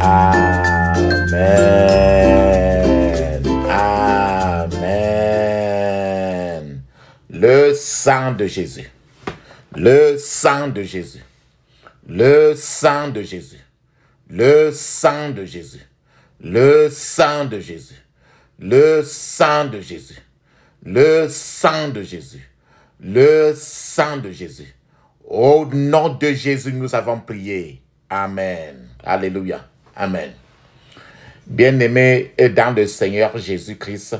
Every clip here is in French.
Amen. Amen. Le sang de Jésus. Le sang de Jésus. Le sang de Jésus. Le sang de Jésus. Le sang de Jésus. Le sang de Jésus. Le sang de Jésus. Le sang de Jésus. Au nom de Jésus, nous avons prié. Amen. Alléluia. Amen. Bien-aimés dans le Seigneur Jésus-Christ,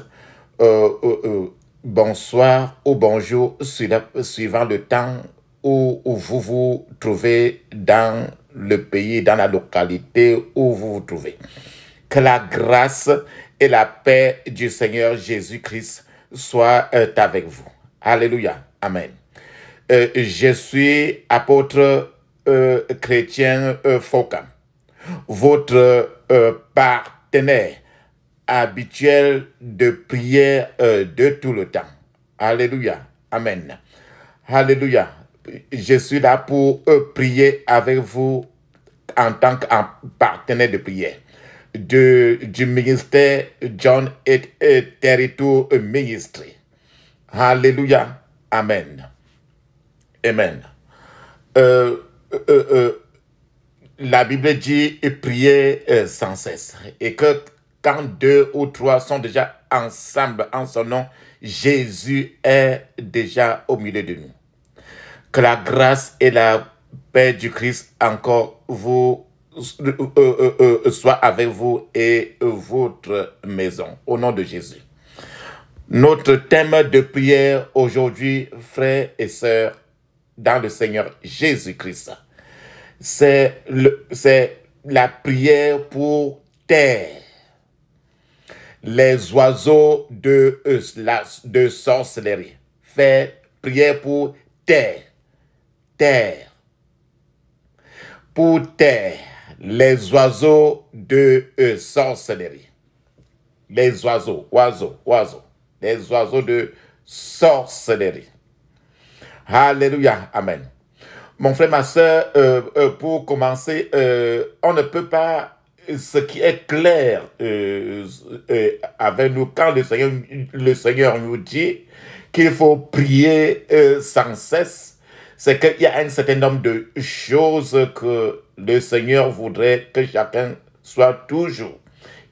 euh, euh, euh, bonsoir ou bonjour suivant le temps où, vous vous trouvez dans le pays, dans la localité où vous vous trouvez. Que la grâce et la paix du Seigneur Jésus-Christ soient avec vous. Alléluia. Amen. je suis apôtre chrétien Fokam votre euh, partenaire habituel de prière euh, de tout le temps. Alléluia. Amen. Alléluia. Je suis là pour euh, prier avec vous en tant que partenaire de prière de, du ministère John et, Territoire Ministry. Alléluia. Amen. Amen la Bible dit prier euh, sans cesse. Et que quand deux ou trois sont déjà ensemble en son nom, Jésus est déjà au milieu de nous. Que la grâce et la paix du Christ encore vous euh, euh, soit avec vous et votre maison. Au nom de Jésus. Notre thème de prière aujourd'hui, frères et sœurs, dans le Seigneur Jésus-Christ c'est la prière pour terre. Les oiseaux de, euh, de sorcellerie. fait prière pour terre. Terre. Pour terre. Les oiseaux de euh, sorcellerie. Les oiseaux, oiseaux, oiseaux. Les oiseaux de sorcellerie. Alléluia. Amen. Mon frère, ma soeur, euh, euh, pour commencer, euh, on ne peut pas, ce qui est clair avec nous, quand le Seigneur, le Seigneur nous dit qu'il faut prier sans cesse, c'est qu'il y a un certain nombre de choses que le Seigneur voudrait que chacun soit toujours.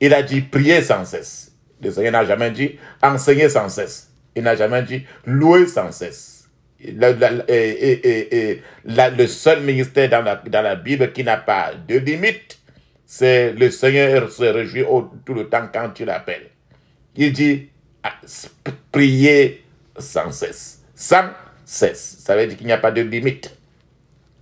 Il a dit prier sans cesse. Le Seigneur n'a jamais dit enseigner sans cesse. Il n'a jamais dit louer sans cesse et, et, et le seul ministère dans la, dans la Bible qui n'a pas de limite, c'est le Seigneur se réjouit tout le temps quand tu l'appelles. Il dit, ah, prier sans cesse. Sans cesse. Ça veut dire qu'il n'y a pas de limite.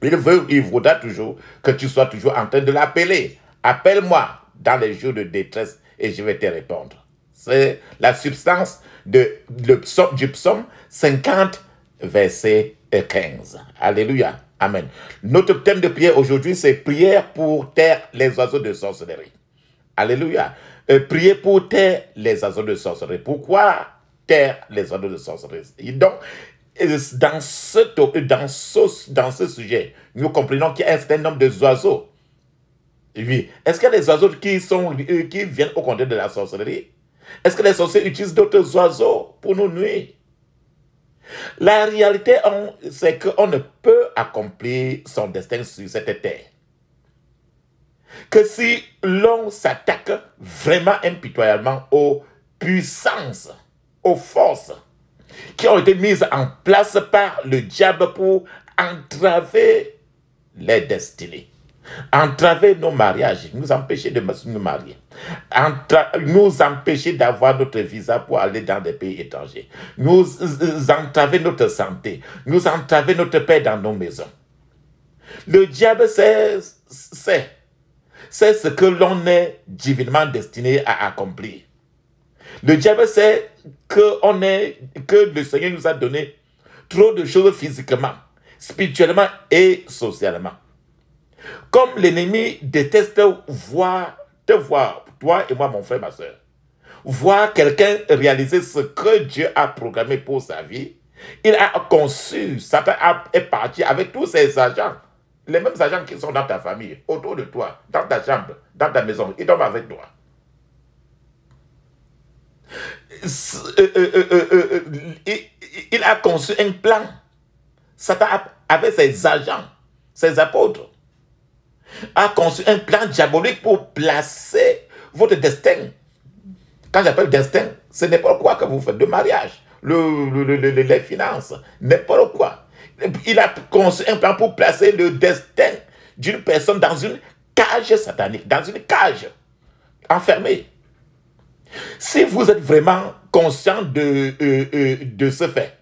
Il veut, il voudra toujours que tu sois toujours en train de l'appeler. Appelle-moi dans les jours de détresse et je vais te répondre. C'est la substance de, le du psaume 50 verset 15. Alléluia. Amen. Notre thème de prière aujourd'hui, c'est prière pour taire les oiseaux de sorcellerie. Alléluia. Euh, prier pour taire les oiseaux de sorcellerie. Pourquoi taire les oiseaux de sorcellerie Donc, euh, dans ce, euh, dans dans ce sujet, nous comprenons qu'il y a un certain nombre d'oiseaux. oiseaux. Oui. Est-ce qu'il y a des oiseaux qui, sont, qui viennent au contraire de la sorcellerie Est-ce que les sorciers utilisent d'autres oiseaux pour nous nuire la réalité, c'est qu'on ne peut accomplir son destin sur cette terre que si l'on s'attaque vraiment impitoyablement aux puissances, aux forces qui ont été mises en place par le diable pour entraver les destinées entraver nos mariages, nous empêcher de nous marier, nous empêcher d'avoir notre visa pour aller dans des pays étrangers, nous euh, entraver notre santé, nous entraver notre paix dans nos maisons. Le diable sait, C'est ce que l'on est divinement destiné à accomplir. Le diable sait que, on est, que le Seigneur nous a donné trop de choses physiquement, spirituellement et socialement. Comme l'ennemi déteste voir, te voir, toi et moi, mon frère, ma soeur, voir quelqu'un réaliser ce que Dieu a programmé pour sa vie, il a conçu, Satan est parti avec tous ses agents, les mêmes agents qui sont dans ta famille, autour de toi, dans ta chambre, dans ta maison, ils dorment avec toi. Euh, euh, euh, il, il a conçu un plan. Satan avait ses agents, ses apôtres a conçu un plan diabolique pour placer votre destin. Quand j'appelle destin, ce n'est pas quoi que vous faites, de mariage, le, le, les finances, n'importe quoi. Il a conçu un plan pour placer le destin d'une personne dans une cage satanique, dans une cage, enfermée. Si vous êtes vraiment conscient de, euh, euh, de ce fait,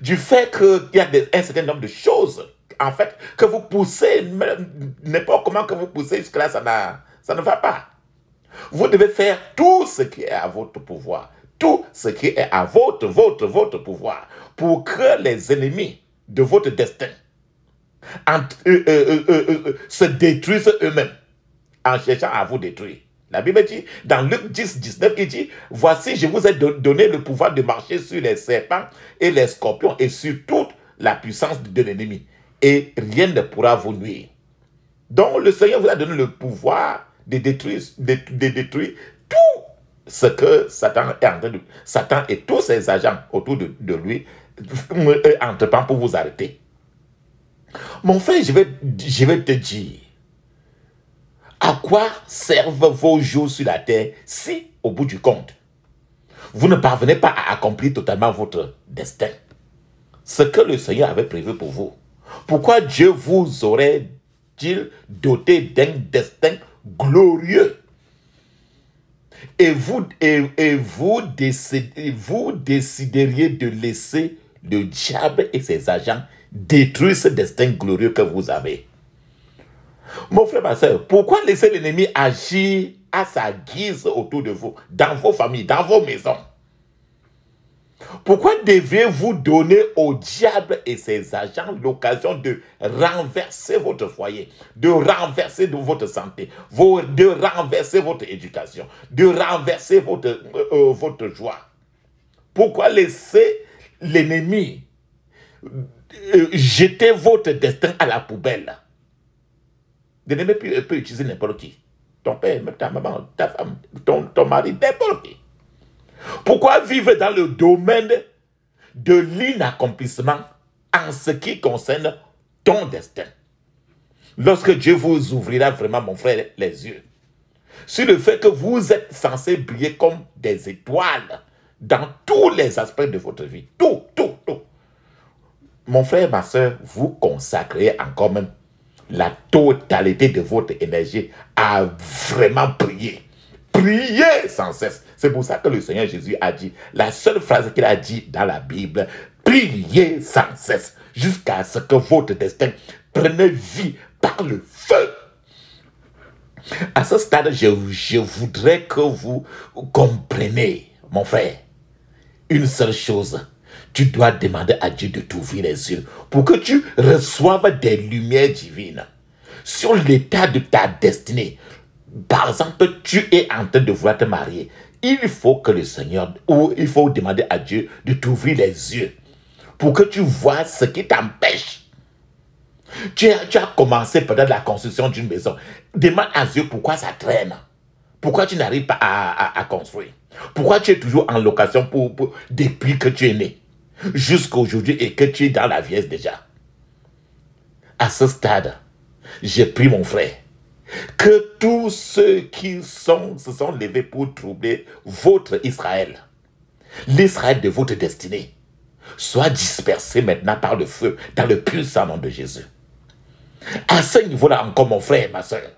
du fait qu'il y a un certain nombre de choses en fait, que vous poussez, n'importe comment que vous poussez jusqu'à là ça, ça ne va pas. Vous devez faire tout ce qui est à votre pouvoir, tout ce qui est à votre, votre, votre pouvoir, pour que les ennemis de votre destin euh, euh, euh, se détruisent eux-mêmes en cherchant à vous détruire. La Bible dit, dans Luc 10, 19, qui dit, voici, je vous ai donné le pouvoir de marcher sur les serpents et les scorpions et sur toute la puissance de l'ennemi et rien ne pourra vous nuire. Donc le Seigneur vous a donné le pouvoir de détruire, de, détruire tout ce que Satan est en train de... Satan et tous ses agents autour de, de lui euh, euh, entreprennent pour vous arrêter. Mon frère, je vais, je vais te dire, à quoi servent vos jours sur la terre si, au bout du compte, vous ne parvenez pas à accomplir totalement votre destin, ce que le Seigneur avait prévu pour vous pourquoi Dieu vous aurait-il doté d'un destin glorieux et vous, et, vous, décideriez de laisser le diable et ses agents détruire ce destin glorieux que vous avez. Mon frère, ma soeur, pourquoi laisser l'ennemi agir à sa guise autour de vous, dans vos familles, dans vos maisons pourquoi devez-vous donner au diable et ses agents l'occasion de renverser votre foyer, de renverser de votre santé, de renverser votre éducation, de renverser votre, euh, euh, votre joie Pourquoi laisser l'ennemi euh, jeter votre destin à la poubelle L'ennemi peut, utiliser n'importe qui. Ton père, ta maman, ta femme, ton mari, n'importe qui. Pourquoi vivre dans le domaine de l'inaccomplissement en ce qui concerne ton destin Lorsque Dieu vous ouvrira vraiment, mon frère, les yeux sur le fait que vous êtes censé briller comme des étoiles dans tous les aspects de votre vie. Tout, tout, tout. Mon frère, ma soeur, vous consacrez encore même la totalité de votre énergie à vraiment briller. Priez sans cesse. C'est pour ça que le Seigneur Jésus a dit, la seule phrase qu'il a dit dans la Bible, priez sans cesse jusqu'à ce que votre destin prenne vie par le feu. À ce stade, je, je voudrais que vous compreniez, mon frère, une seule chose. Tu dois demander à Dieu de t'ouvrir les yeux pour que tu reçoives des lumières divines sur l'état de ta destinée, par exemple, tu es en train de vouloir te marier. Il faut que le Seigneur, ou il faut demander à Dieu de t'ouvrir les yeux pour que tu vois ce qui t'empêche. Tu, as commencé peut-être la construction d'une maison. Demande à Dieu pourquoi ça traîne. Pourquoi tu n'arrives pas à, construire. Pourquoi tu es toujours en location depuis que tu es né jusqu'à aujourd'hui et que tu es dans la vieillesse déjà. À ce stade, j'ai pris mon frère que tous ceux qui sont, se sont levés pour troubler votre Israël, l'Israël de votre destinée, soit dispersé maintenant par le feu, dans le puissant nom de Jésus. À ce niveau-là encore, mon frère et ma soeur,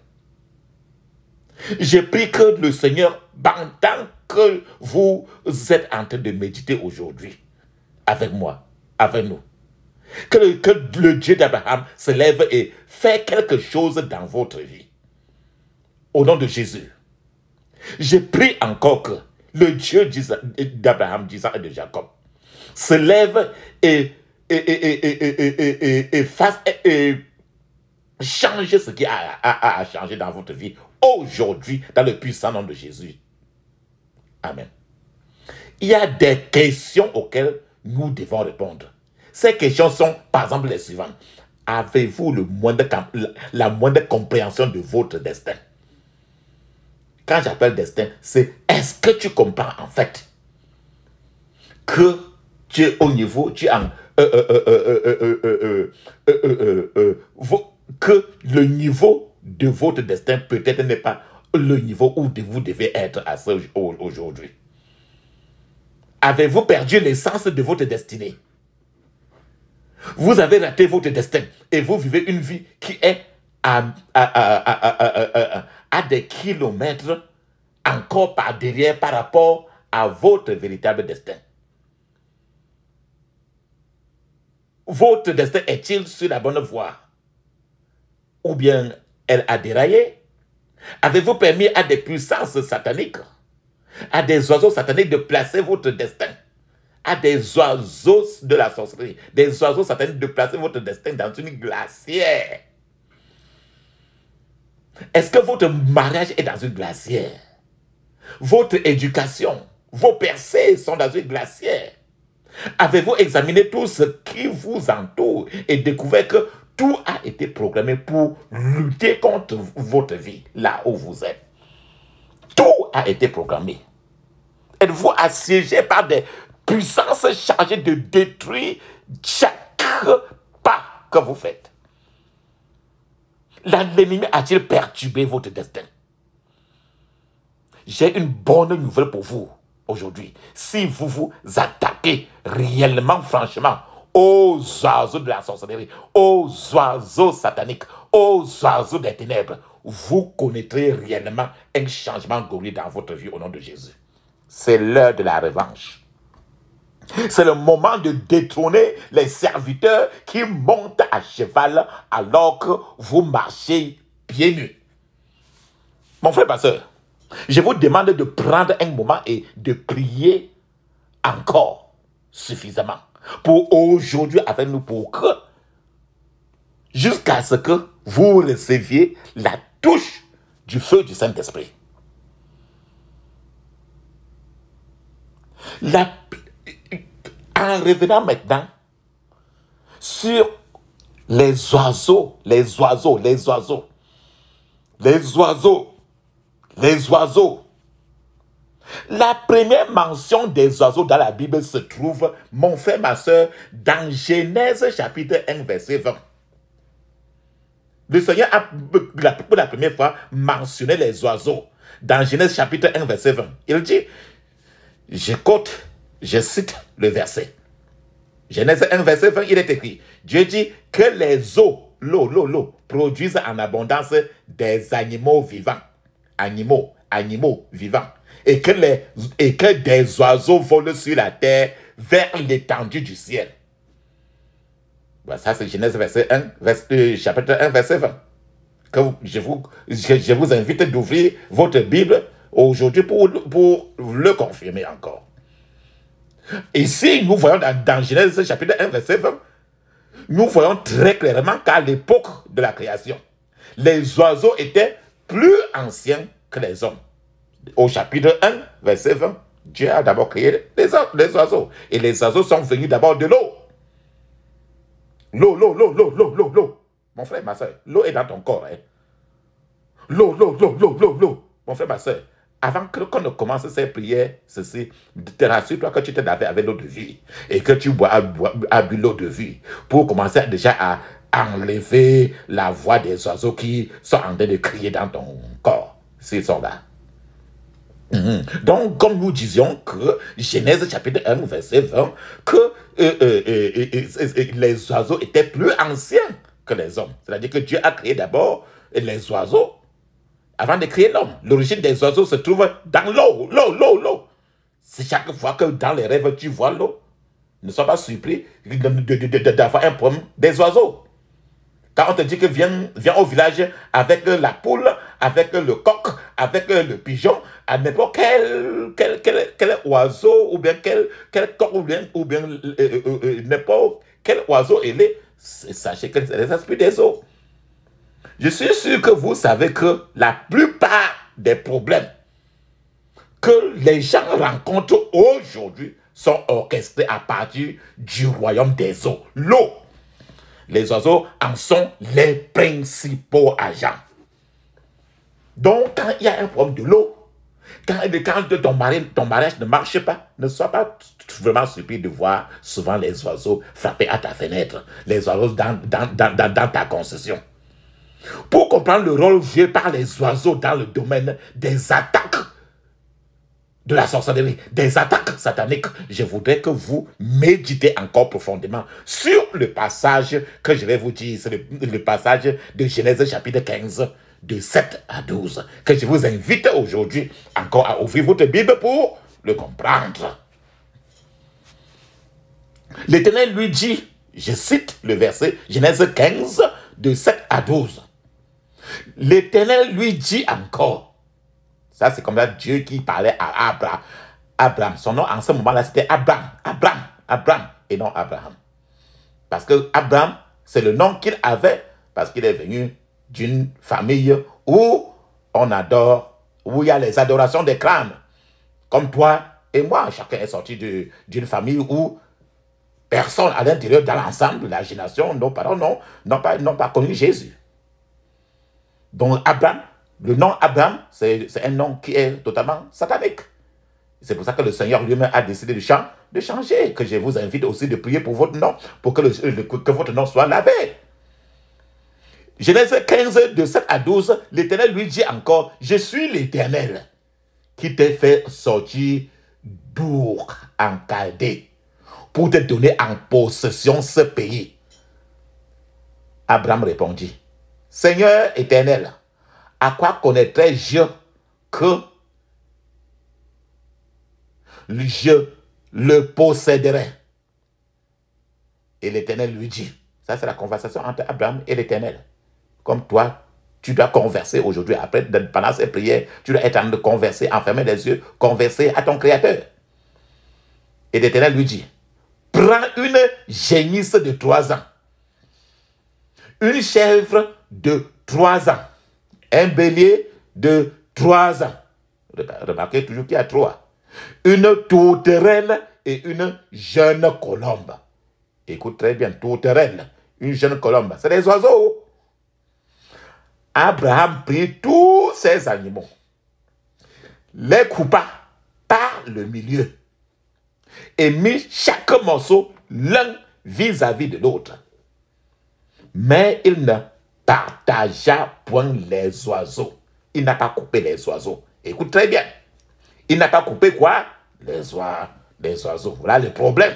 j'ai prie que le Seigneur, pendant que vous êtes en train de méditer aujourd'hui, avec moi, avec nous, que le, que le Dieu d'Abraham se lève et fait quelque chose dans votre vie au nom de Jésus. j'ai prie encore que le Dieu d'Abraham, d'Isaac et de Jacob se lève et, change et, ce qui a, changé dans votre vie aujourd'hui dans le puissant nom de Jésus. Amen. Il y a des questions auxquelles nous devons répondre. Ces questions sont, par exemple, les suivantes. Avez-vous la moindre compréhension de votre destin quand j'appelle destin, c'est est-ce que tu comprends en fait que tu es au niveau, tu es que le niveau de votre destin peut-être n'est pas le niveau où vous devez être aujourd'hui. Avez-vous perdu l'essence de votre destinée Vous avez raté votre destin et vous vivez une vie qui est à, à des kilomètres encore par derrière par rapport à votre véritable destin. Votre destin est-il sur la bonne voie Ou bien elle a déraillé Avez-vous permis à des puissances sataniques, à des oiseaux sataniques de placer votre destin À des oiseaux de la sorcellerie, des oiseaux sataniques de placer votre destin dans une glacière est-ce que votre mariage est dans une glacière Votre éducation, vos percées sont dans une glacière Avez-vous examiné tout ce qui vous entoure et découvert que tout a été programmé pour lutter contre votre vie, là où vous êtes Tout a été programmé. Êtes-vous assiégé par des puissances chargées de détruire chaque pas que vous faites L'ennemi a-t-il perturbé votre destin J'ai une bonne nouvelle pour vous aujourd'hui. Si vous vous attaquez réellement, franchement, aux oiseaux de la sorcellerie, aux oiseaux sataniques, aux oiseaux des ténèbres, vous connaîtrez réellement un changement glorieux dans votre vie au nom de Jésus. C'est l'heure de la revanche. C'est le moment de détourner les serviteurs qui montent à cheval alors que vous marchez pieds nus. Mon frère pasteur, je vous demande de prendre un moment et de prier encore suffisamment pour aujourd'hui avec nous pour que jusqu'à ce que vous receviez la touche du feu du Saint-Esprit. La en revenant maintenant sur les oiseaux, les oiseaux, les oiseaux, les oiseaux, les oiseaux. La première mention des oiseaux dans la Bible se trouve, mon frère, ma soeur, dans Genèse chapitre 1, verset 20. Le Seigneur a pour la première fois mentionné les oiseaux dans Genèse chapitre 1, verset 20. Il dit, j'écoute je cite le verset. Genèse 1, verset 20, il est écrit, Dieu dit que les eaux, l'eau, l'eau, l'eau, produisent en abondance des animaux vivants. Animaux, animaux vivants. Et que, les, et que des oiseaux volent sur la terre vers l'étendue du ciel. ça, c'est Genèse verset 1, euh, verset, chapitre 1, verset 20. je, vous, je vous invite d'ouvrir votre Bible aujourd'hui pour, pour le confirmer encore. Ici, nous voyons dans, Genèse chapitre 1, verset 20, nous voyons très clairement qu'à l'époque de la création, les oiseaux étaient plus anciens que les hommes. Au chapitre 1, verset 20, Dieu a d'abord créé les, oiseaux. Et les oiseaux sont venus d'abord de l'eau. L'eau, l'eau, l'eau, l'eau, l'eau, l'eau, l'eau. Mon frère, ma soeur, l'eau est dans ton corps. Hein. L'eau, l'eau, l'eau, l'eau, l'eau, l'eau. Mon frère, ma soeur, avant que qu'on ne commence ces prières, ceci, rassure-toi que tu te lavé avec l'eau de vie et que tu bois, bois l'eau de vie pour commencer déjà à enlever la voix des oiseaux qui sont en train de crier dans ton corps, s'ils sont là. Mhm. Donc, comme nous disions que Genèse chapitre 1, verset 20, que euh, euh, euh, les oiseaux étaient plus anciens que les hommes. C'est-à-dire que Dieu a créé d'abord les oiseaux avant de créer l'homme, l'origine des oiseaux se trouve dans l'eau, l'eau, l'eau, l'eau. C'est chaque fois que dans les rêves, tu vois l'eau. Ne sois pas surpris d'avoir un problème des oiseaux. Quand on te dit que viens, viens au village avec la poule, avec le coq, avec le pigeon, à n'importe quel, quel, quel, quel, oiseau, ou bien quel, quel coq, ou bien, ou bien euh, euh, euh, n'importe quel oiseau il est, sachez que c'est les esprits des eaux. Je suis sûr que vous savez que la plupart des problèmes que les gens rencontrent aujourd'hui sont orchestrés à partir du royaume des eaux, l'eau. Les oiseaux en sont les principaux agents. Donc, quand il y a un problème de l'eau, quand, ton, ton mariage ne marche pas, ne sois pas vraiment surpris de voir souvent les oiseaux frapper à ta fenêtre, les oiseaux dans ta concession. Pour comprendre le rôle joué par les oiseaux dans le domaine des attaques de la sorcellerie, des attaques sataniques, je voudrais que vous méditez encore profondément sur le passage que je vais vous dire, c'est le, passage de Genèse chapitre 15, de 7 à 12, que je vous invite aujourd'hui encore à ouvrir votre Bible pour le comprendre. L'Éternel lui dit, je cite le verset Genèse 15, de 7 à 12, L'Éternel lui dit encore. Ça, c'est comme ça Dieu qui parlait à Abraham. Son nom en ce moment-là, c'était Abraham. Abraham. Abraham. Et non Abraham. Parce que Abraham, c'est le nom qu'il avait parce qu'il est venu d'une famille où on adore, où il y a les adorations des crânes. Comme toi et moi, chacun est sorti d'une famille où personne à l'intérieur, dans l'ensemble de la génération, nos parents n'ont pas, pas connu Jésus. Donc Abraham, le nom Abraham, c'est un nom qui est totalement satanique. C'est pour ça que le Seigneur lui-même a décidé de, changer, que je vous invite aussi de prier pour votre nom, pour que, euh, votre nom soit lavé. Genèse 15, de 7 à 12, l'Éternel lui dit encore, je suis l'Éternel qui t'ai fait sortir en Caldé pour te donner en possession ce pays. Abraham répondit, Seigneur éternel, à quoi connaîtrais-je que je le posséderai Et l'Éternel lui dit, ça c'est la conversation entre Abraham et l'Éternel. Comme toi, tu dois converser aujourd'hui, après, pendant ces prières, tu dois être en train de converser, enfermer les yeux, converser à ton Créateur. Et l'Éternel lui dit, prends une génisse de trois ans, une chèvre de trois ans. Un bélier de trois ans. Remarquez toujours qu'il y a trois. Une tourterelle et une jeune colombe. Écoute très bien, tourterelle, une jeune colombe. C'est des oiseaux. Abraham prit tous ces animaux, les coupa par le milieu et mit chaque morceau l'un vis-à-vis de l'autre. Mais il ne partagea point les oiseaux. Il n'a pas coupé les oiseaux. Écoute très bien. Il n'a pas coupé quoi les, oies, des oiseaux. Voilà le problème.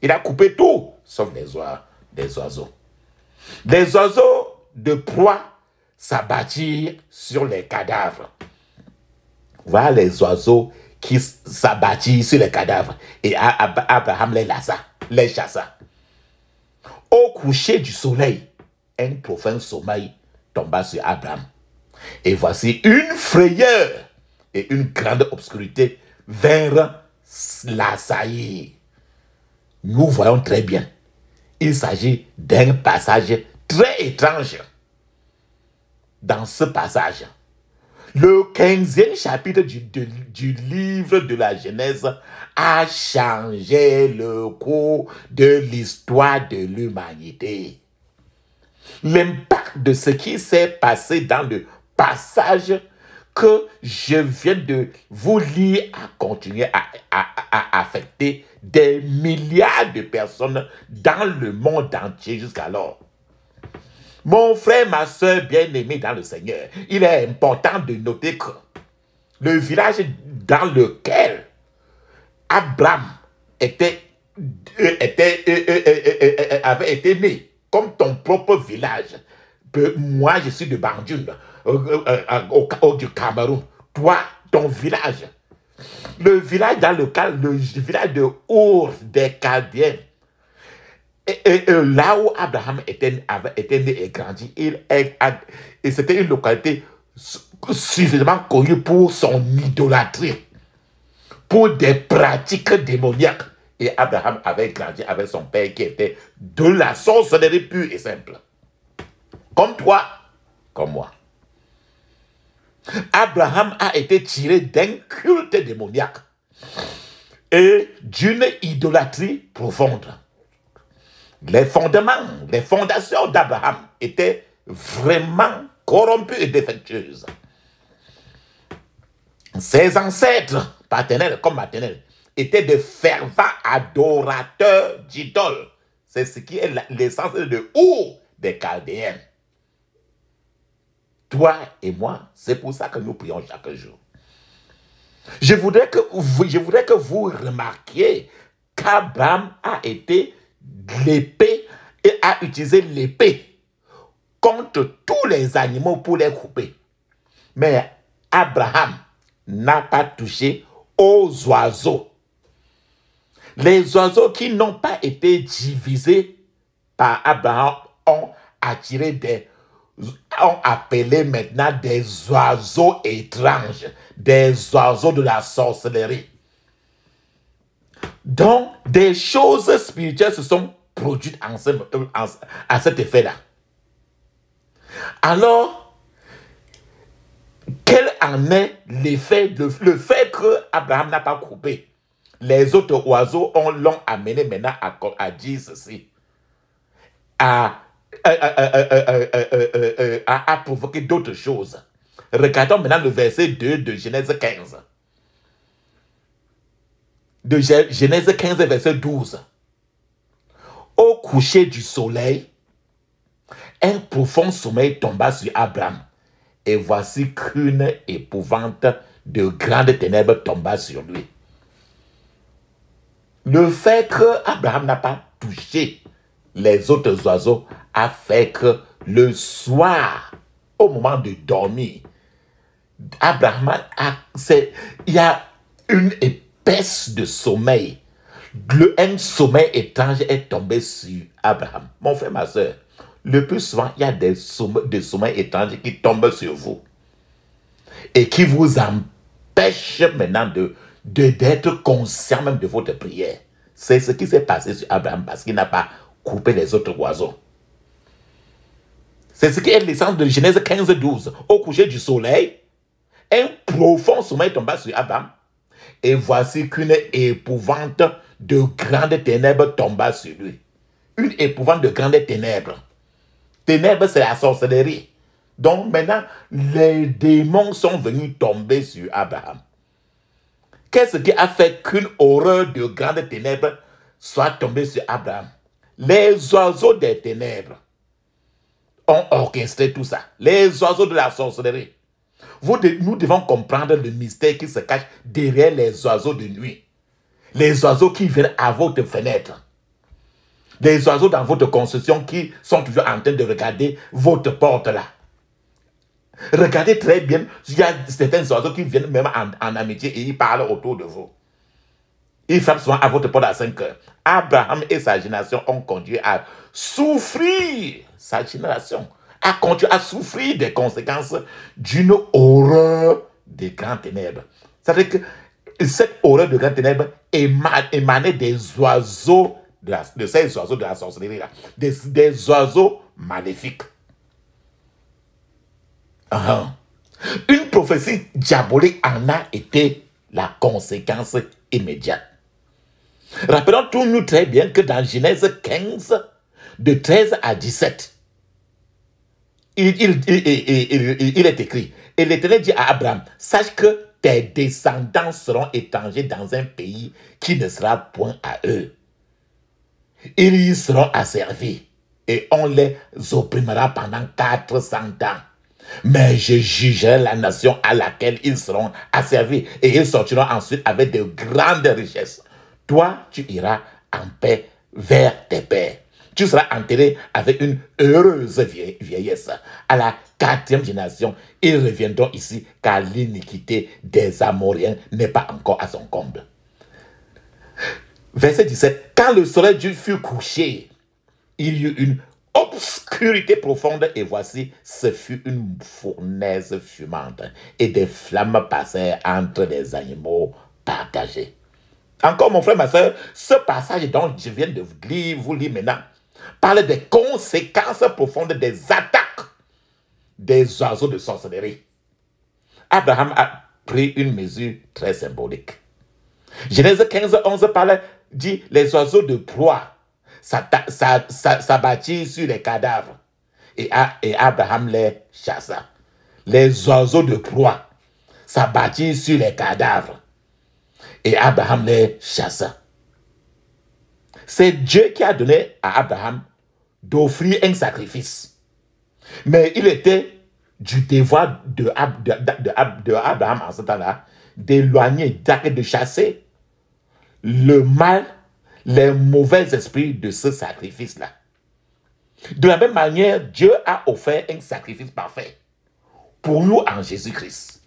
Il a coupé tout, sauf les, oies, des oiseaux. Les oiseaux de proie s'abattirent sur les cadavres. Voilà les oiseaux qui s'abattirent sur les cadavres. Et Abraham les lassa, les chassa. Au coucher du soleil, un profond sommeil tomba sur Abraham. Et voici une frayeur et une grande obscurité la saillie Nous voyons très bien. Il s'agit d'un passage très étrange. Dans ce passage, le 15e chapitre du, livre de la Genèse a changé le cours de l'histoire de l'humanité l'impact de ce qui s'est passé dans le passage que je viens de vous lire a continué à, affecter des milliards de personnes dans le monde entier jusqu'alors. Mon frère, ma soeur bien-aimée dans le Seigneur, il est important de noter que le village dans lequel Abraham était, euh, était, euh, euh, avait été né comme ton propre village. Moi, je suis de Bandune, euh, euh, euh, au, du Cameroun. Toi, ton village. Le village dans lequel, le village de Ours, des là où Abraham était, né et grandi, et c'était une localité suffisamment connue pour son idolâtrie, pour des pratiques démoniaques. Et Abraham avait grandi avec son père qui était de la sorcellerie pure et simple. Comme toi, comme moi. Abraham a été tiré d'un culte démoniaque et d'une idolâtrie profonde. Les fondements, les fondations d'Abraham étaient vraiment corrompues et défectueuses. Ses ancêtres, paternels comme maternels, était de fervents adorateurs d'idoles. C'est ce qui est l'essence de ou des Chaldéens. Toi et moi, c'est pour ça que nous prions chaque jour. Je voudrais que je voudrais que vous remarquiez qu'Abraham a été l'épée et a utilisé l'épée contre tous les animaux pour les couper. Mais Abraham n'a pas touché aux oiseaux les oiseaux qui n'ont pas été divisés par Abraham ont attiré des ont appelé maintenant des oiseaux étranges, des oiseaux de la sorcellerie. Donc, des choses spirituelles se sont produites à cet effet-là. Alors, quel en est l'effet de le fait que Abraham n'a pas coupé les autres oiseaux l'ont amené maintenant à, à dire ceci, à, provoquer d'autres choses. Regardons maintenant le verset 2 de Genèse 15. De Genèse 15, verset 12. Au coucher du soleil, un profond sommeil tomba sur Abraham, et voici qu'une épouvante de grandes ténèbres tomba sur lui. Le fait que Abraham n'a pas touché les autres oiseaux a fait que le soir, au moment de dormir, Abraham a, il y a une épaisse de sommeil. Le, un sommeil étrange est tombé sur Abraham. Mon frère, ma soeur, le plus souvent, il y a des sommeils, des sommeils étranges qui tombent sur vous et qui vous empêchent maintenant de d'être conscient même de votre prière. C'est ce qui s'est passé sur Abraham parce qu'il n'a pas coupé les autres oiseaux. C'est ce qui est l'essence de Genèse 15-12. Au coucher du soleil, un profond sommeil tomba sur Abraham. Et voici qu'une épouvante de grandes ténèbres tomba sur lui. Une épouvante de grandes ténèbres. Ténèbres, c'est la sorcellerie. Donc maintenant, les démons sont venus tomber sur Abraham. Qu'est-ce qui a fait qu'une horreur de grandes ténèbres soit tombée sur Abraham Les oiseaux des ténèbres ont orchestré tout ça. Les oiseaux de la sorcellerie. nous devons comprendre le mystère qui se cache derrière les oiseaux de nuit. Les oiseaux qui viennent à votre fenêtre. Les oiseaux dans votre concession qui sont toujours en train de regarder votre porte là. Regardez très bien, il y a certains oiseaux qui viennent même en, amitié et ils parlent autour de vous. Ils frappent souvent à votre porte à 5 heures. Abraham et sa génération ont conduit à souffrir, sa génération a conduit à souffrir des conséquences d'une horreur des grands ténèbres. C'est-à-dire que cette horreur de grands ténèbres émanait des oiseaux, de, la, ces oiseaux de la sorcellerie des, des oiseaux maléfiques. Ah. Une prophétie diabolique en a été la conséquence immédiate. Rappelons-nous très bien que dans Genèse 15, de 13 à 17, il, il est écrit, et l'Éternel dit à Abraham, sache que tes descendants seront étrangers dans un pays qui ne sera point à eux. Ils y seront asservis et on les opprimera pendant 400 ans. Mais je jugerai la nation à laquelle ils seront asservis et ils sortiront ensuite avec de grandes richesses. Toi, tu iras en paix vers tes pères. Tu seras enterré avec une heureuse vieillesse. À la quatrième génération, ils reviendront ici car l'iniquité des Amoriens n'est pas encore à son comble. Verset 17. Quand le soleil du fut couché, il y eut une obscurité profonde, et voici, ce fut une fournaise fumante, et des flammes passèrent entre des animaux partagés. Encore, mon frère, ma soeur, ce passage dont je viens de vous lire, vous maintenant, parle des conséquences profondes des attaques des oiseaux de sorcellerie. Abraham a pris une mesure très symbolique. Genèse 15, 11 parle, dit les oiseaux de proie ça, sur les cadavres. Et, Abraham les chassa. Les oiseaux de proie s'abattirent sur les cadavres. Et Abraham les chassa. C'est Dieu qui a donné à Abraham d'offrir un sacrifice. Mais il était du devoir de, de, de, Abraham en ce temps-là d'éloigner, de chasser le mal les mauvais esprits de ce sacrifice-là. De la même manière, Dieu a offert un sacrifice parfait pour nous en Jésus-Christ.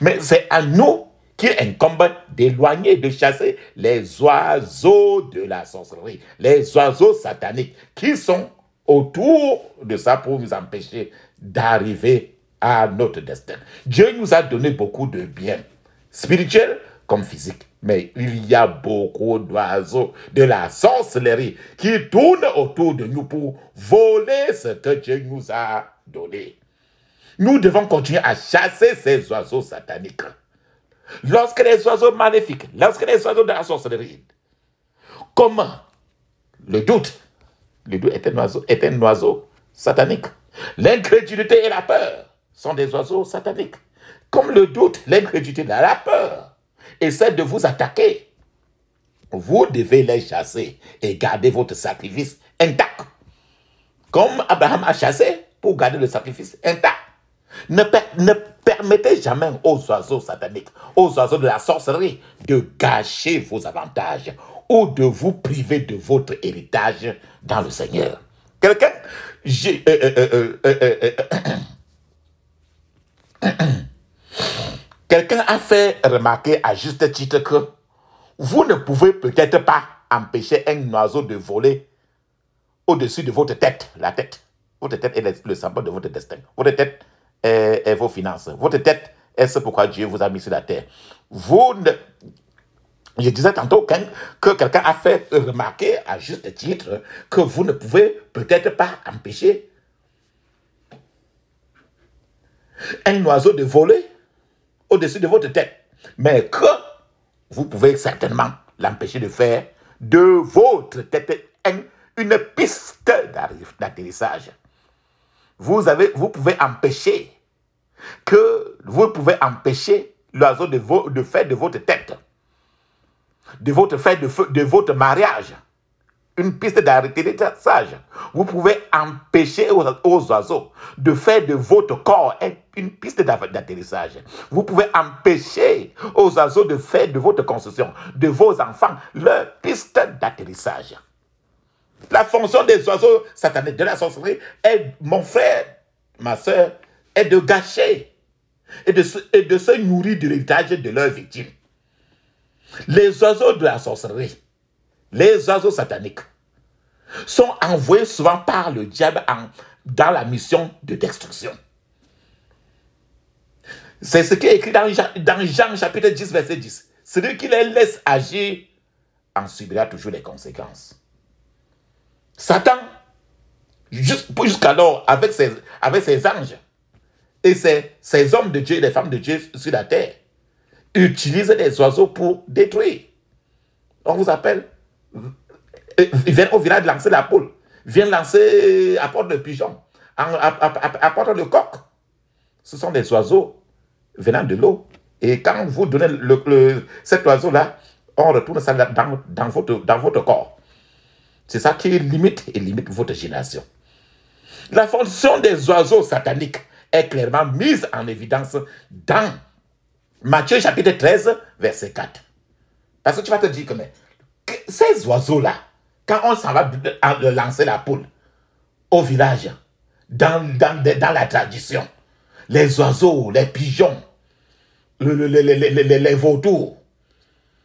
Mais c'est à nous qu'il incombe d'éloigner, de chasser les oiseaux de la sorcellerie, les oiseaux sataniques qui sont autour de ça pour nous empêcher d'arriver à notre destin. Dieu nous a donné beaucoup de biens spirituels comme physiques. Mais il y a beaucoup d'oiseaux de la sorcellerie qui tournent autour de nous pour voler ce que Dieu nous a donné. Nous devons continuer à chasser ces oiseaux sataniques. Lorsque les oiseaux maléfiques, lorsque les oiseaux de la sorcellerie, comment le doute, le doute est un oiseau, est un oiseau satanique. L'incrédulité et la peur sont des oiseaux sataniques. Comme le doute, l'incrédulité, la peur essaient de vous attaquer, vous devez les chasser et garder votre sacrifice intact. Comme Abraham a chassé pour garder le sacrifice intact. Ne, ne permettez jamais aux oiseaux sataniques, aux oiseaux de la sorcellerie, de gâcher vos avantages ou de vous priver de votre héritage dans le Seigneur. Quelqu'un, j'ai... Quelqu'un a fait remarquer à juste titre que vous ne pouvez peut-être pas empêcher un oiseau de voler au-dessus de votre tête, la tête. Votre tête est le symbole de votre destin. Votre tête est, vos finances. Votre tête est ce pourquoi Dieu vous a mis sur la terre. Vous Je disais tantôt que quelqu'un a fait remarquer à juste titre que vous ne pouvez peut-être pas empêcher un oiseau de voler au-dessus de votre tête, mais que vous pouvez certainement l'empêcher de faire de votre tête une piste d'atterrissage. Vous, avez, vous pouvez empêcher que vous pouvez empêcher l'oiseau de, de, faire de votre tête, de votre de votre mariage, une piste d'atterrissage. Vous pouvez empêcher aux, oiseaux de faire de votre corps une piste d'atterrissage. Vous pouvez empêcher aux oiseaux de faire de votre construction, de vos enfants, leur piste d'atterrissage. La fonction des oiseaux sataniques de la sorcellerie est, mon frère, ma soeur, est de gâcher et de, et de se nourrir de l'héritage de leurs victimes. Les oiseaux de la sorcellerie les oiseaux sataniques, sont envoyés souvent par le diable dans la mission de destruction. C'est ce qui est écrit dans Jean, chapitre 10, verset 10. Celui qui les laisse agir en subira toujours les conséquences. Satan, jusqu'alors, avec ses, avec ses anges et ses, ses hommes de Dieu et les femmes de Dieu sur la terre, utilise les oiseaux pour détruire. On vous appelle viennent au village lancer la poule, viennent lancer euh, à porte de pigeon, à, à, de coq. Ce sont des oiseaux venant de l'eau. Et quand vous donnez le, cet oiseau-là, on retourne ça dans, dans, votre, dans votre corps. C'est ça qui limite et limite votre génération. La fonction des oiseaux sataniques est clairement mise en évidence dans Matthieu chapitre 13, verset 4. Parce que tu vas te dire que ces oiseaux-là, quand on s'en va lancer la poule au village, dans, la tradition, les oiseaux, les pigeons, le, le, les vautours,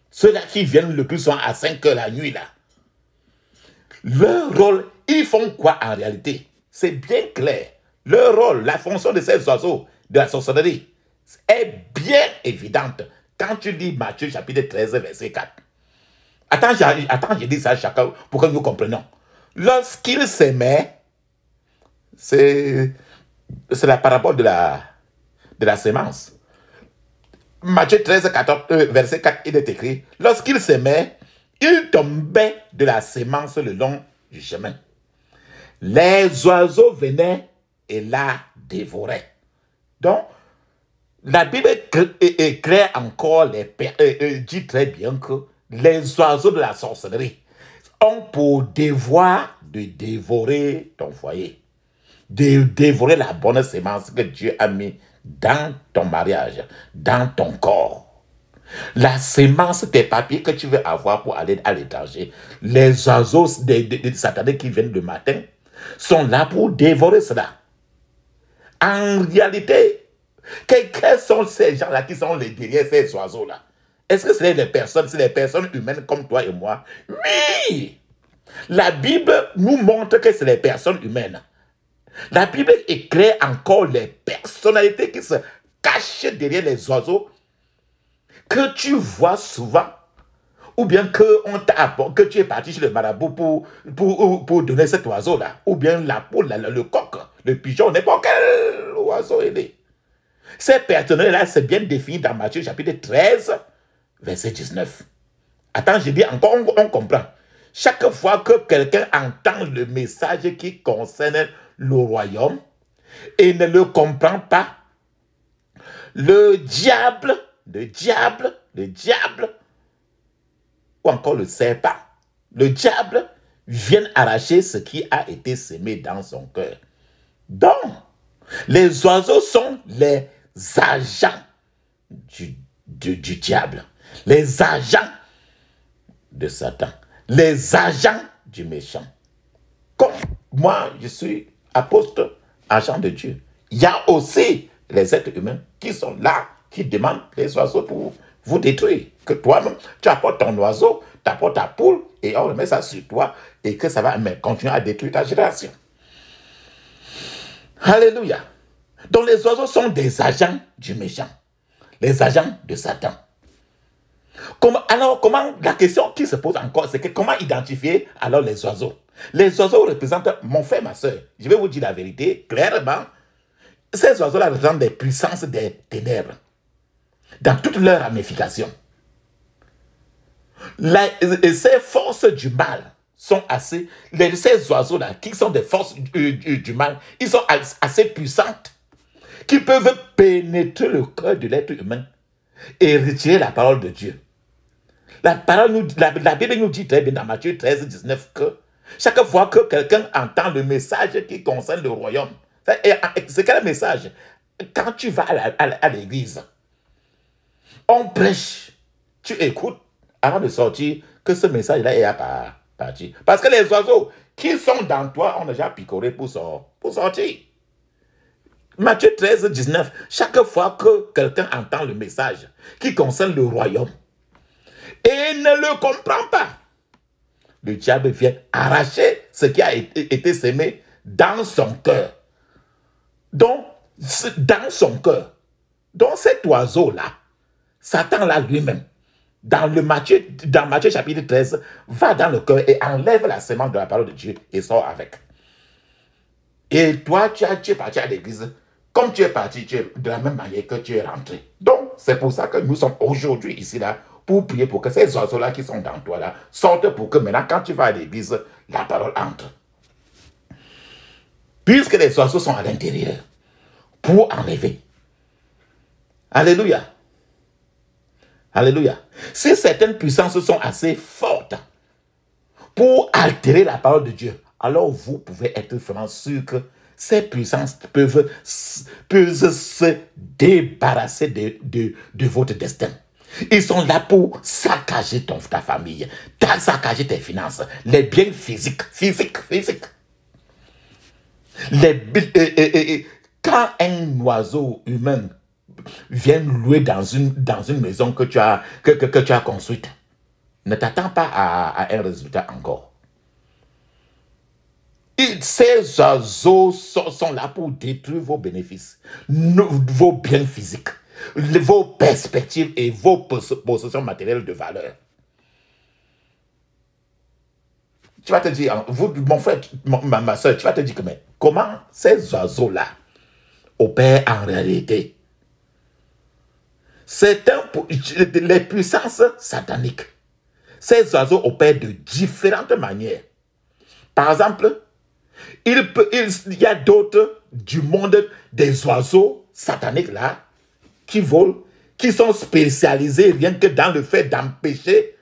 ceux-là qui viennent le plus souvent à 5 heures la nuit, là, leur rôle, ils font quoi en réalité C'est bien clair. Leur rôle, la fonction de ces oiseaux de la sorcellerie est bien évidente. Quand tu lis Matthieu chapitre 13, verset 4, Attends, attends, je ça à chacun pour que nous comprenions. Lorsqu'il s'aimait, c'est la parabole de la, de la sémence. Matthieu 13, 14, euh, verset 4, il est écrit, lorsqu'il s'aimait, il tombait de la sémence le long du chemin. Les oiseaux venaient et la dévoraient. Donc, la Bible écrit encore les... Euh, euh, dit très bien que les oiseaux de la sorcellerie ont pour devoir de dévorer ton foyer, de dévorer la bonne sémence que Dieu a mis dans ton mariage, dans ton corps. La sémence des papiers que tu veux avoir pour aller à l'étranger, les oiseaux des, Satan qui viennent le matin sont là pour dévorer cela. En réalité, quels sont ces gens-là qui sont les derrière ces oiseaux-là est-ce que c'est des personnes, c'est des personnes humaines comme toi et moi Oui La Bible nous montre que c'est des personnes humaines. La Bible éclaire encore les personnalités qui se cachent derrière les oiseaux que tu vois souvent ou bien que, on que tu es parti chez le marabout pour, pour, donner cet oiseau-là, ou bien la poule, le coq, le pigeon, n'importe quel oiseau il est. Ces personnages-là, c'est bien défini dans Matthieu chapitre 13, verset 19. Attends, j'ai bien encore, on, comprend. Chaque fois que quelqu'un entend le message qui concerne le royaume et ne le comprend pas, le diable, le diable, le diable, ou encore le serpent, le diable vient arracher ce qui a été semé dans son cœur. Donc, les oiseaux sont les agents du diable les agents de Satan, les agents du méchant. Comme moi, je suis apôtre, agent de Dieu. Il y a aussi les êtres humains qui sont là, qui demandent les oiseaux pour vous détruire. Que toi-même, tu apportes ton oiseau, tu apportes ta poule, et on remet ça sur toi, et que ça va continuer à détruire ta génération. Alléluia. Donc les oiseaux sont des agents du méchant, les agents de Satan alors, comment la question qui se pose encore, c'est comment identifier alors les oiseaux Les oiseaux représentent mon frère, ma soeur. Je vais vous dire la vérité, clairement. Ces oiseaux-là représentent des puissances des ténèbres dans toute leur ramification. ces forces du mal sont assez. Les, ces oiseaux-là, qui sont des forces du, mal, ils sont assez puissantes qui peuvent pénétrer le cœur de l'être humain et retirer la parole de Dieu. La, parole la, Bible nous dit très bien dans Matthieu 13, 19 que chaque fois que quelqu'un entend le message qui concerne le royaume, ah, c'est quel message Quand tu vas à l'église, on prêche, tu écoutes avant de sortir que ce message-là est à part, parti. Parce que les oiseaux qui sont dans toi ont déjà picoré pour, pour sortir. Matthieu 13, 19, chaque fois que quelqu'un entend le message qui concerne le royaume, et ne le comprend pas. Le diable vient arracher ce qui a été, été semé dans son cœur. Donc, dans son cœur. Dans cet oiseau-là, Satan là lui-même, dans le Matthieu, dans Matthieu chapitre 13, va dans le cœur et enlève la semence de la parole de Dieu et sort avec. Et toi, tu, as, tu es parti à l'église. Comme tu es parti, de la même manière que tu es rentré. Donc, c'est pour ça que nous sommes aujourd'hui ici, là, pour prier pour que ces oiseaux-là qui sont dans toi là sortent pour que maintenant quand tu vas à l'église, la parole entre. Puisque les oiseaux sont à l'intérieur pour enlever. Alléluia. Alléluia. Si certaines puissances sont assez fortes pour altérer la parole de Dieu, alors vous pouvez être vraiment sûr que ces puissances peuvent, peuvent se débarrasser de, de, de votre destin. Ils sont là pour saccager ton, ta famille, saccager tes finances, les biens physiques, physiques, physiques. Les, euh, euh, euh, quand un oiseau humain vient louer dans une, dans une maison que tu as, que, tu as construite, ne t'attends pas à, un résultat encore. ces oiseaux sont là pour détruire vos bénéfices, vos biens physiques vos perspectives et vos possessions matérielles de valeur. Tu vas te dire, hein, mon frère, ma, ma soeur, tu vas te dire comment ces oiseaux-là opèrent en réalité C'est un, les puissances sataniques. Ces oiseaux opèrent de différentes manières. Par exemple, il y a d'autres du monde des oiseaux sataniques là qui volent, qui sont spécialisés rien que dans le fait d'empêcher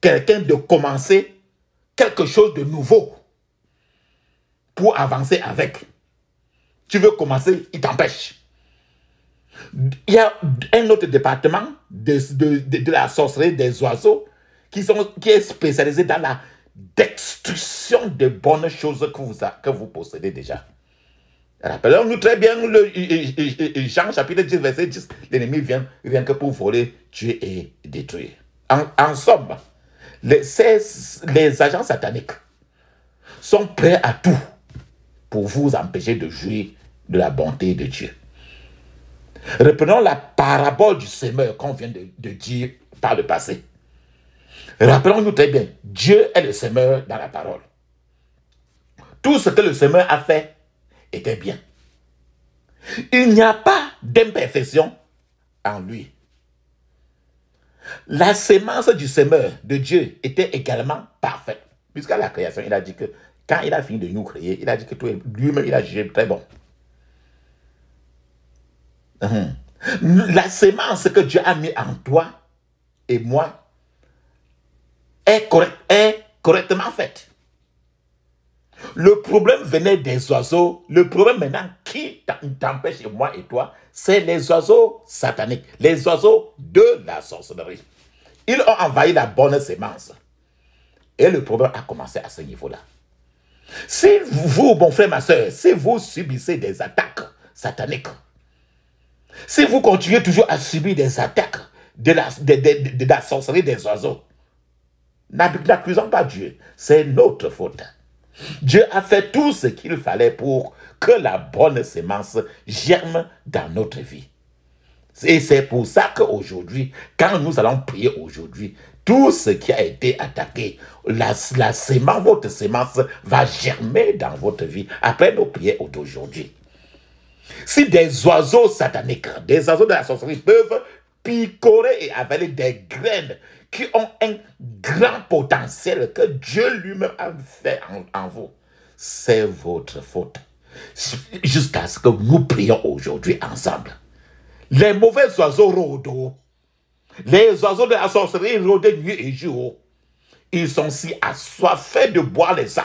quelqu'un de commencer quelque chose de nouveau pour avancer avec. Tu veux commencer, il t'empêche. Il y a un autre département de, la sorcellerie des oiseaux qui, sont, qui est spécialisé dans la destruction des bonnes choses que vous, que vous possédez déjà. Rappelons-nous très bien le, euh, euh, euh, Jean chapitre 10, verset 10. L'ennemi vient vient que pour voler, tuer et détruire. En, somme, les, agents sataniques sont prêts à tout pour vous empêcher de jouir de la bonté de Dieu. Reprenons la parabole du semeur qu'on vient de, de, dire par le passé. Rappelons-nous très bien, Dieu est le semeur dans la parole. Tout ce que le semeur a fait était bien. Il n'y a pas d'imperfection en lui. La sémence du semeur de Dieu était également parfaite. Puisqu'à la création, il a dit que quand il a fini de nous créer, il a dit que lui-même, il a jugé très bon. Hum. La sémence que Dieu a mis en toi et moi est, est correctement faite problème venait des oiseaux. Le problème maintenant qui t'empêche, moi et toi, c'est les oiseaux sataniques, les oiseaux de la sorcellerie. Ils ont envahi la bonne sémence. Et le problème a commencé à ce niveau-là. Si vous, mon frère, ma soeur, si vous subissez des attaques sataniques, si vous continuez toujours à subir des attaques de la, de, de, la sorcellerie des oiseaux, n'accusons pas Dieu. C'est notre faute. Dieu a fait tout ce qu'il fallait pour que la bonne semence germe dans notre vie. Et c'est pour ça qu'aujourd'hui, quand nous allons prier aujourd'hui, tout ce qui a été attaqué, la, la sémence, votre semence va germer dans votre vie après nos prières d'aujourd'hui. Si des oiseaux sataniques, des oiseaux de la sorcellerie peuvent picorer et avaler des graines qui ont un grand potentiel que Dieu lui-même a fait en, vous. C'est votre faute. Jusqu'à ce que nous prions aujourd'hui ensemble. Les mauvais oiseaux rôdent. Les oiseaux de la sorcellerie rôdent nuit et jour. Ils sont si assoiffés de boire les sangs.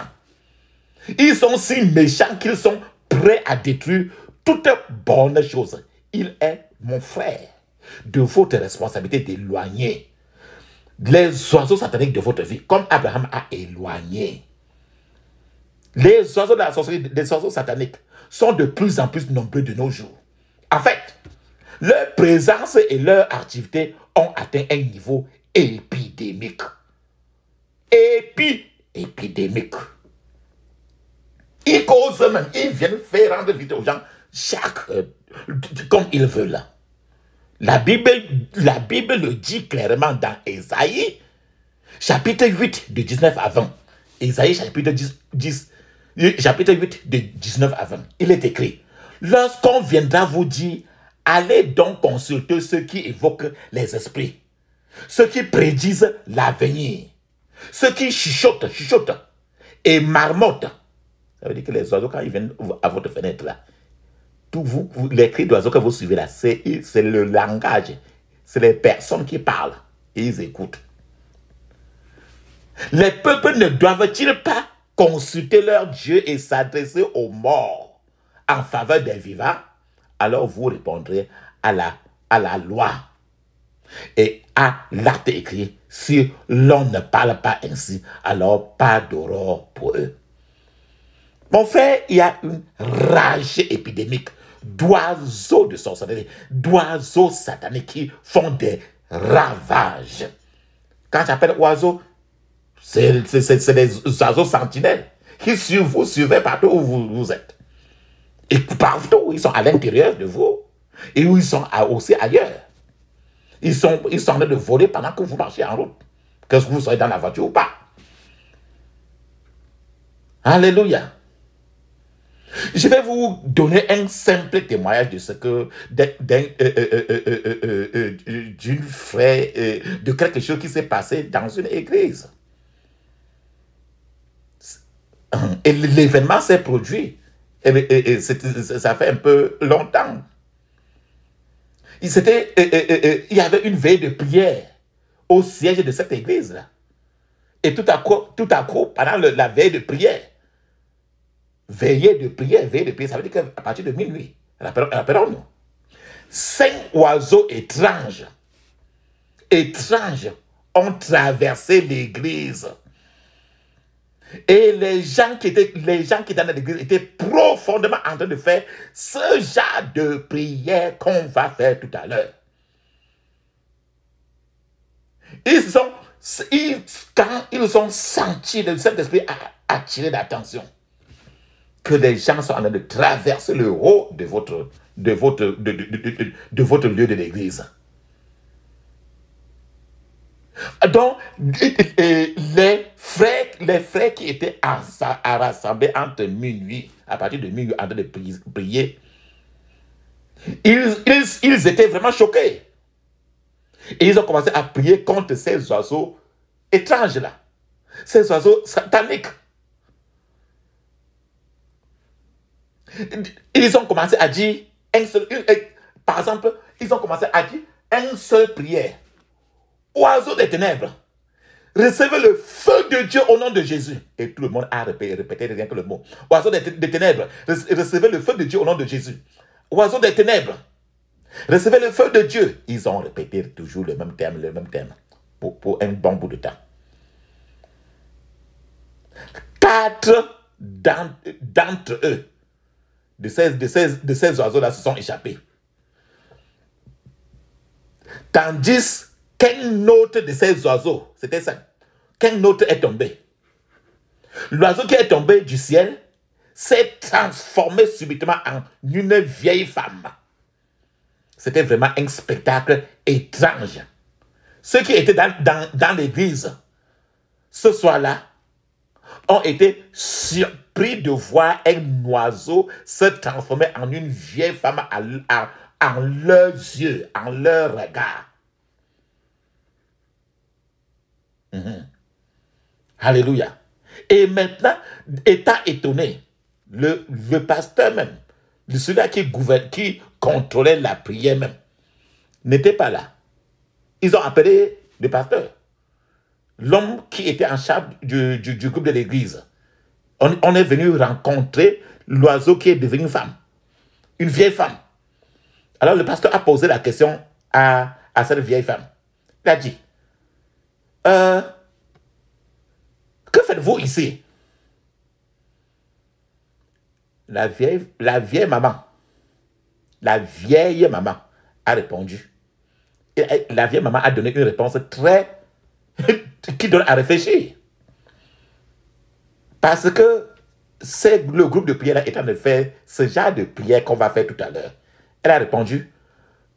Ils sont si méchants qu'ils sont prêts à détruire toute bonne chose. Il est, mon frère, de votre responsabilité d'éloigner les oiseaux sataniques de votre vie, comme Abraham a éloigné. Les oiseaux de la les oiseaux sataniques, sont de plus en plus nombreux de nos jours. En fait, leur présence et leur activité ont atteint un niveau épidémique. Épi, épidémique. Ils causent même, ils viennent faire rendre visite aux gens chaque, euh, comme ils veulent. La Bible, la Bible le dit clairement dans Esaïe, chapitre 8, de 19 à 20. Esaïe, chapitre chapitre 8, de 19 à 20. Il est écrit, lorsqu'on viendra vous dire, allez donc consulter ceux qui évoquent les esprits, ceux qui prédisent l'avenir, ceux qui chuchotent, chuchotent et marmottent. Ça veut dire que les oiseaux, quand ils viennent à votre fenêtre là, vous, les cris d'oiseaux que vous suivez là, c'est le langage. C'est les personnes qui parlent et ils écoutent. Les peuples ne doivent-ils pas consulter leur Dieu et s'adresser aux morts en faveur des vivants Alors vous répondrez à la, à la loi et à l'acte écrit. Si l'on ne parle pas ainsi, alors pas d'aurore pour eux. Mon frère, il y a une rage épidémique d'oiseaux de sorcellerie, d'oiseaux sataniques qui font des ravages. Quand j'appelle oiseaux, c'est des oiseaux sentinelles qui sur vous suivez partout où vous, vous êtes. Et partout ils sont à l'intérieur de vous et où ils sont aussi ailleurs. Ils sont, ils sont en train de voler pendant que vous marchez en route. Que vous soyez dans la voiture ou pas. Alléluia. Je vais vous donner un simple témoignage de ce que d'une de quelque chose qui s'est passé dans une église. Et l'événement s'est produit. Et, ça fait un peu longtemps. Il, il y avait une veille de prière au siège de cette église-là. Et tout à coup, tout à coup pendant la veille de prière, Veillez de prier, veillez de prier, ça veut dire qu'à partir de minuit, rappelons-nous, cinq oiseaux étranges, étranges, ont traversé l'église. Et les gens qui étaient, les gens qui dans l'église étaient profondément en train de faire ce genre de prière qu'on va faire tout à l'heure. Ils ont, ils, quand ils ont senti le Saint-Esprit attirer l'attention que des gens sont en train de traverser le haut de votre, de votre, de, votre lieu de l'église. Donc, les frères, les frères qui étaient à, à rassemblés entre minuit, à partir de minuit, en train de prier, ils, ils étaient vraiment choqués. Et ils ont commencé à prier contre ces oiseaux étranges-là, ces oiseaux sataniques. Ils ont commencé à dire un seul, euh, par exemple, ils ont commencé à dire une seule prière. Oiseau des ténèbres, recevez le feu de Dieu au nom de Jésus. Et tout le monde a répété, rien que le mot. Oiseau des, ténèbres, recevez le feu de Dieu au nom de Jésus. Oiseau des ténèbres, recevez le feu de Dieu. Ils ont répété toujours le même terme, le même thème pour, pour un bon bout de temps. Quatre d'entre eux de ces, de ces, de oiseaux-là se sont échappés. Tandis qu'un autre de ces oiseaux, c'était ça, qu'un autre est tombé. L'oiseau qui est tombé du ciel s'est transformé subitement en une vieille femme. C'était vraiment un spectacle étrange. Ceux qui étaient dans, dans, dans l'église ce soir-là ont été surpris de voir un oiseau se transformer en une vieille femme en leurs yeux, en leurs regards. Mhm. Alléluia. Et maintenant, étant étonné, le, pasteur même, celui-là qui, gouverne, qui contrôlait la prière même, n'était pas là. Ils ont appelé le pasteur, l'homme qui était en charge du groupe de l'église on, est venu rencontrer l'oiseau qui est devenu femme, une vieille femme. Alors le pasteur a posé la question à, cette vieille femme. Il a dit, euh, que faites-vous ici la vieille, la vieille maman, la vieille maman a répondu. la vieille maman a donné une réponse très... qui donne à réfléchir. Parce que le groupe de prière est en train de faire ce genre de prière qu'on va faire tout à l'heure. Elle a répondu,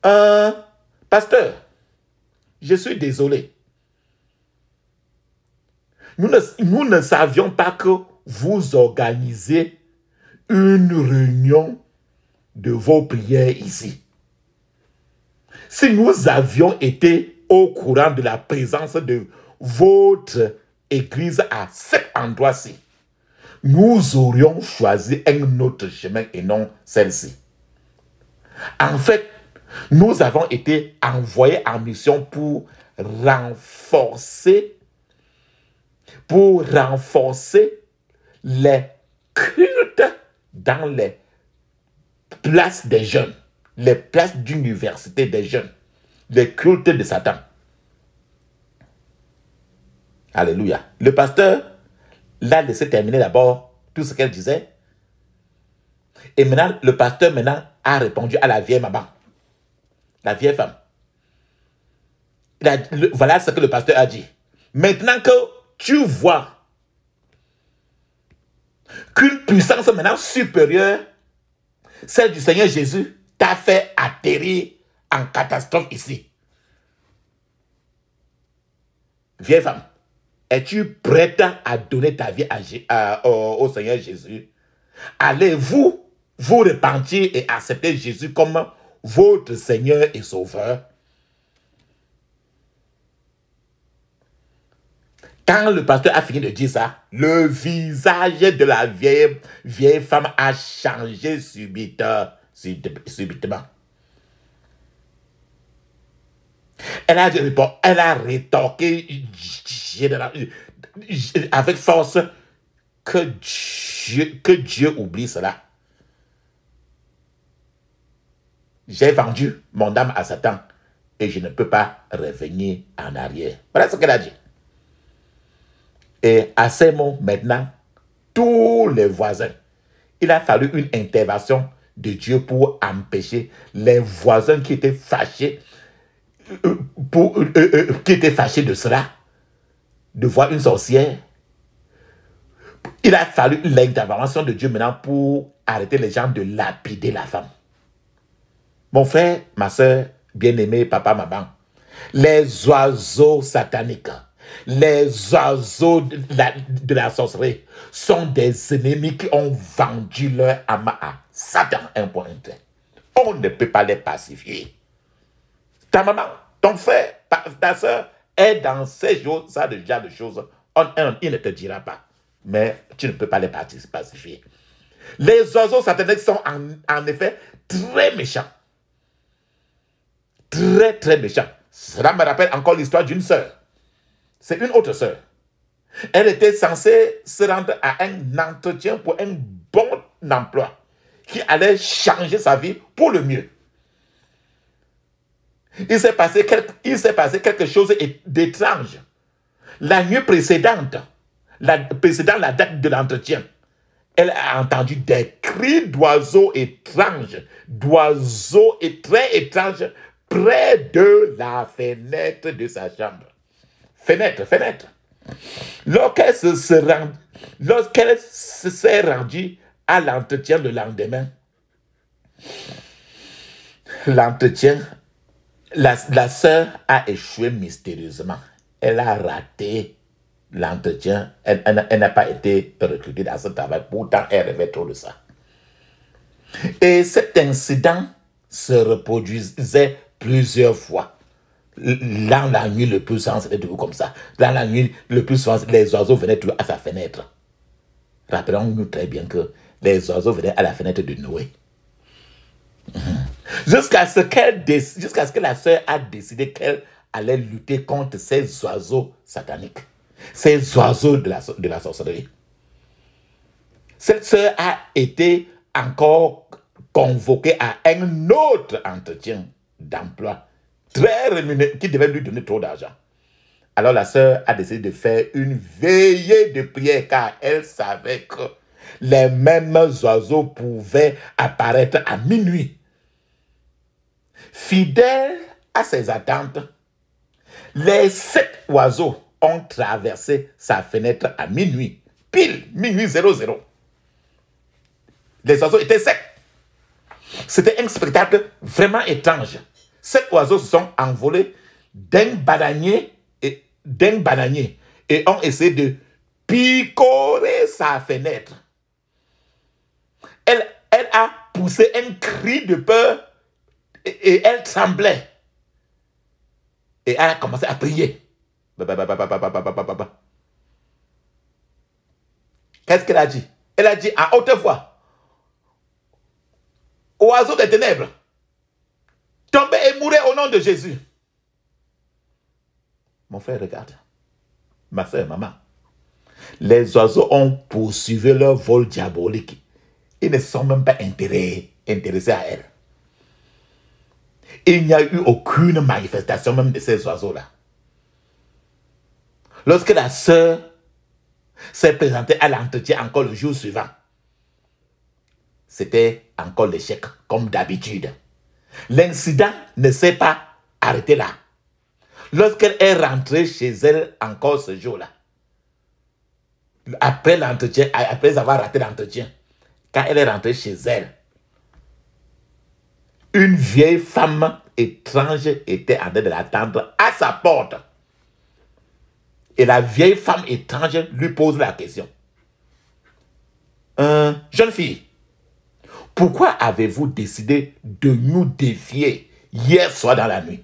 euh, pasteur, je suis désolé. Nous ne, nous ne savions pas que vous organisez une réunion de vos prières ici. Si nous avions été au courant de la présence de votre église à cet endroit-ci, nous aurions choisi un autre chemin et non celle-ci. En fait, nous avons été envoyés en mission pour renforcer, pour renforcer les cultes dans les places des jeunes, les places d'université des jeunes, les cultes de Satan. Alléluia. Le pasteur l'a laissé terminer d'abord tout ce qu'elle disait. Et maintenant, le pasteur maintenant a répondu à la vieille maman, la vieille femme. voilà ce que le pasteur a dit. Maintenant que tu vois qu'une puissance maintenant supérieure, celle du Seigneur Jésus, t'a fait atterrir en catastrophe ici. Vieille femme, es-tu prête à donner ta vie euh, au, Seigneur Jésus Allez-vous vous repentir et accepter Jésus comme votre Seigneur et Sauveur Quand le pasteur a fini de dire ça, le visage de la vieille, femme a changé subitement. Elle a, elle a rétorqué avec force que que Dieu oublie cela. J'ai vendu mon âme à Satan et je ne peux pas revenir en arrière. Voilà ce qu'elle a dit. Et à ces mots, maintenant, tous les voisins, il a fallu une intervention de Dieu pour empêcher les voisins qui étaient fâchés pour, euh, euh, euh, qui était fâché de cela, de voir une sorcière. Il a fallu l'intervention de Dieu maintenant pour arrêter les gens de lapider la femme. Mon frère, ma soeur, bien-aimé, papa, maman, les oiseaux sataniques, les oiseaux de la, de sont des ennemis qui ont vendu leur âme à Satan. Un point. On ne peut pas les pacifier ta maman, ton frère, ta, sœur soeur est dans ces jours ça déjà de choses. On, il ne te dira pas. Mais tu ne peux pas les pacifier. Les oiseaux sataniques sont en, effet très méchants. Très, très méchants. Cela me rappelle encore l'histoire d'une soeur. C'est une autre sœur. Elle était censée se rendre à un entretien pour un bon emploi qui allait changer sa vie pour le mieux. Il s'est passé, quelque, passé quelque chose d'étrange. La nuit précédente, la, précédant la date de l'entretien, elle a entendu des cris d'oiseaux étranges, d'oiseaux très étranges, près de la fenêtre de sa chambre. Fenêtre, fenêtre. Lorsqu'elle s'est rendue à l'entretien le lendemain, l'entretien la, sœur a échoué mystérieusement. Elle a raté l'entretien. Elle, n'a pas été recrutée dans ce travail. Pourtant, elle rêvait trop de ça. Et cet incident se reproduisait plusieurs fois. Dans la nuit, le plus souvent, c'était toujours comme ça. Dans la nuit, le plus souvent, les oiseaux venaient toujours à sa fenêtre. Rappelons-nous très bien que les oiseaux venaient à la fenêtre de Noé. Jusqu'à ce, qu'elle jusqu'à ce que la sœur a décidé qu'elle allait lutter contre ces oiseaux sataniques, ces oiseaux de la, de la sorcellerie. Cette sœur a été encore convoquée à un autre entretien d'emploi très rémunéré qui devait lui donner trop d'argent. Alors la sœur a décidé de faire une veillée de prière car elle savait que les mêmes oiseaux pouvaient apparaître à minuit. Fidèles à ses attentes, les sept oiseaux ont traversé sa fenêtre à minuit, pile minuit 00. Les oiseaux étaient secs. C'était un spectacle vraiment étrange. Sept oiseaux se sont envolés d'un bananier et d'un bananier et ont essayé de picorer sa fenêtre poussé un cri de peur et, elle tremblait. Et elle a commencé à prier. Qu'est-ce qu'elle a dit Elle a dit à haute voix, oiseau des ténèbres, tombez et mourrez au nom de Jésus. Mon frère, regarde. Ma soeur, maman. Les oiseaux ont poursuivi leur vol diabolique. Ils ne sont même pas intéressés, à elle. Il n'y a eu aucune manifestation même de ces oiseaux-là. Lorsque la sœur s'est présentée à l'entretien encore le jour suivant, c'était encore l'échec, comme d'habitude. L'incident ne s'est pas arrêté là. Lorsqu'elle est rentrée chez elle encore ce jour-là, après l'entretien, après avoir raté l'entretien, quand elle est rentrée chez elle, une vieille femme étrange était en train de l'attendre à sa porte. Et la vieille femme étrange lui pose la question. Euh, jeune fille, pourquoi avez-vous décidé de nous défier hier soir dans la nuit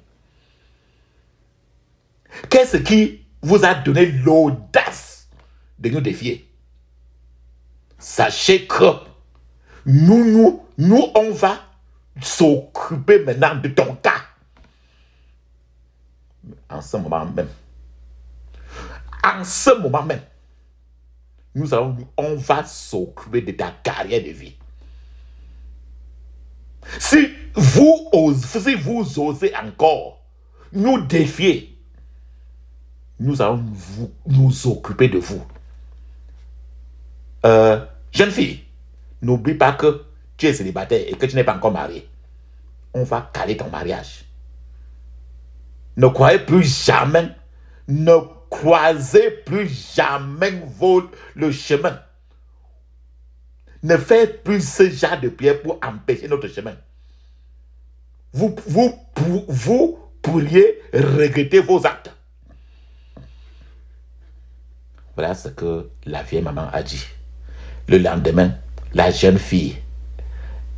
Qu'est-ce qui vous a donné l'audace de nous défier Sachez que nous, nous, nous, on va s'occuper maintenant de ton cas. En ce moment même, en ce moment même, nous allons, on va s'occuper de ta carrière de vie. Si vous, osez, si vous osez encore nous défier, nous allons nous occuper de vous. Euh, jeune fille, N'oublie pas que tu es célibataire et que tu n'es pas encore marié. On va caler ton mariage. Ne croyez plus jamais, ne croisez plus jamais le chemin. Ne faites plus ce genre de pierre pour empêcher notre chemin. vous, vous pourriez regretter vos actes. Voilà ce que la vieille maman a dit. Le lendemain, la jeune fille,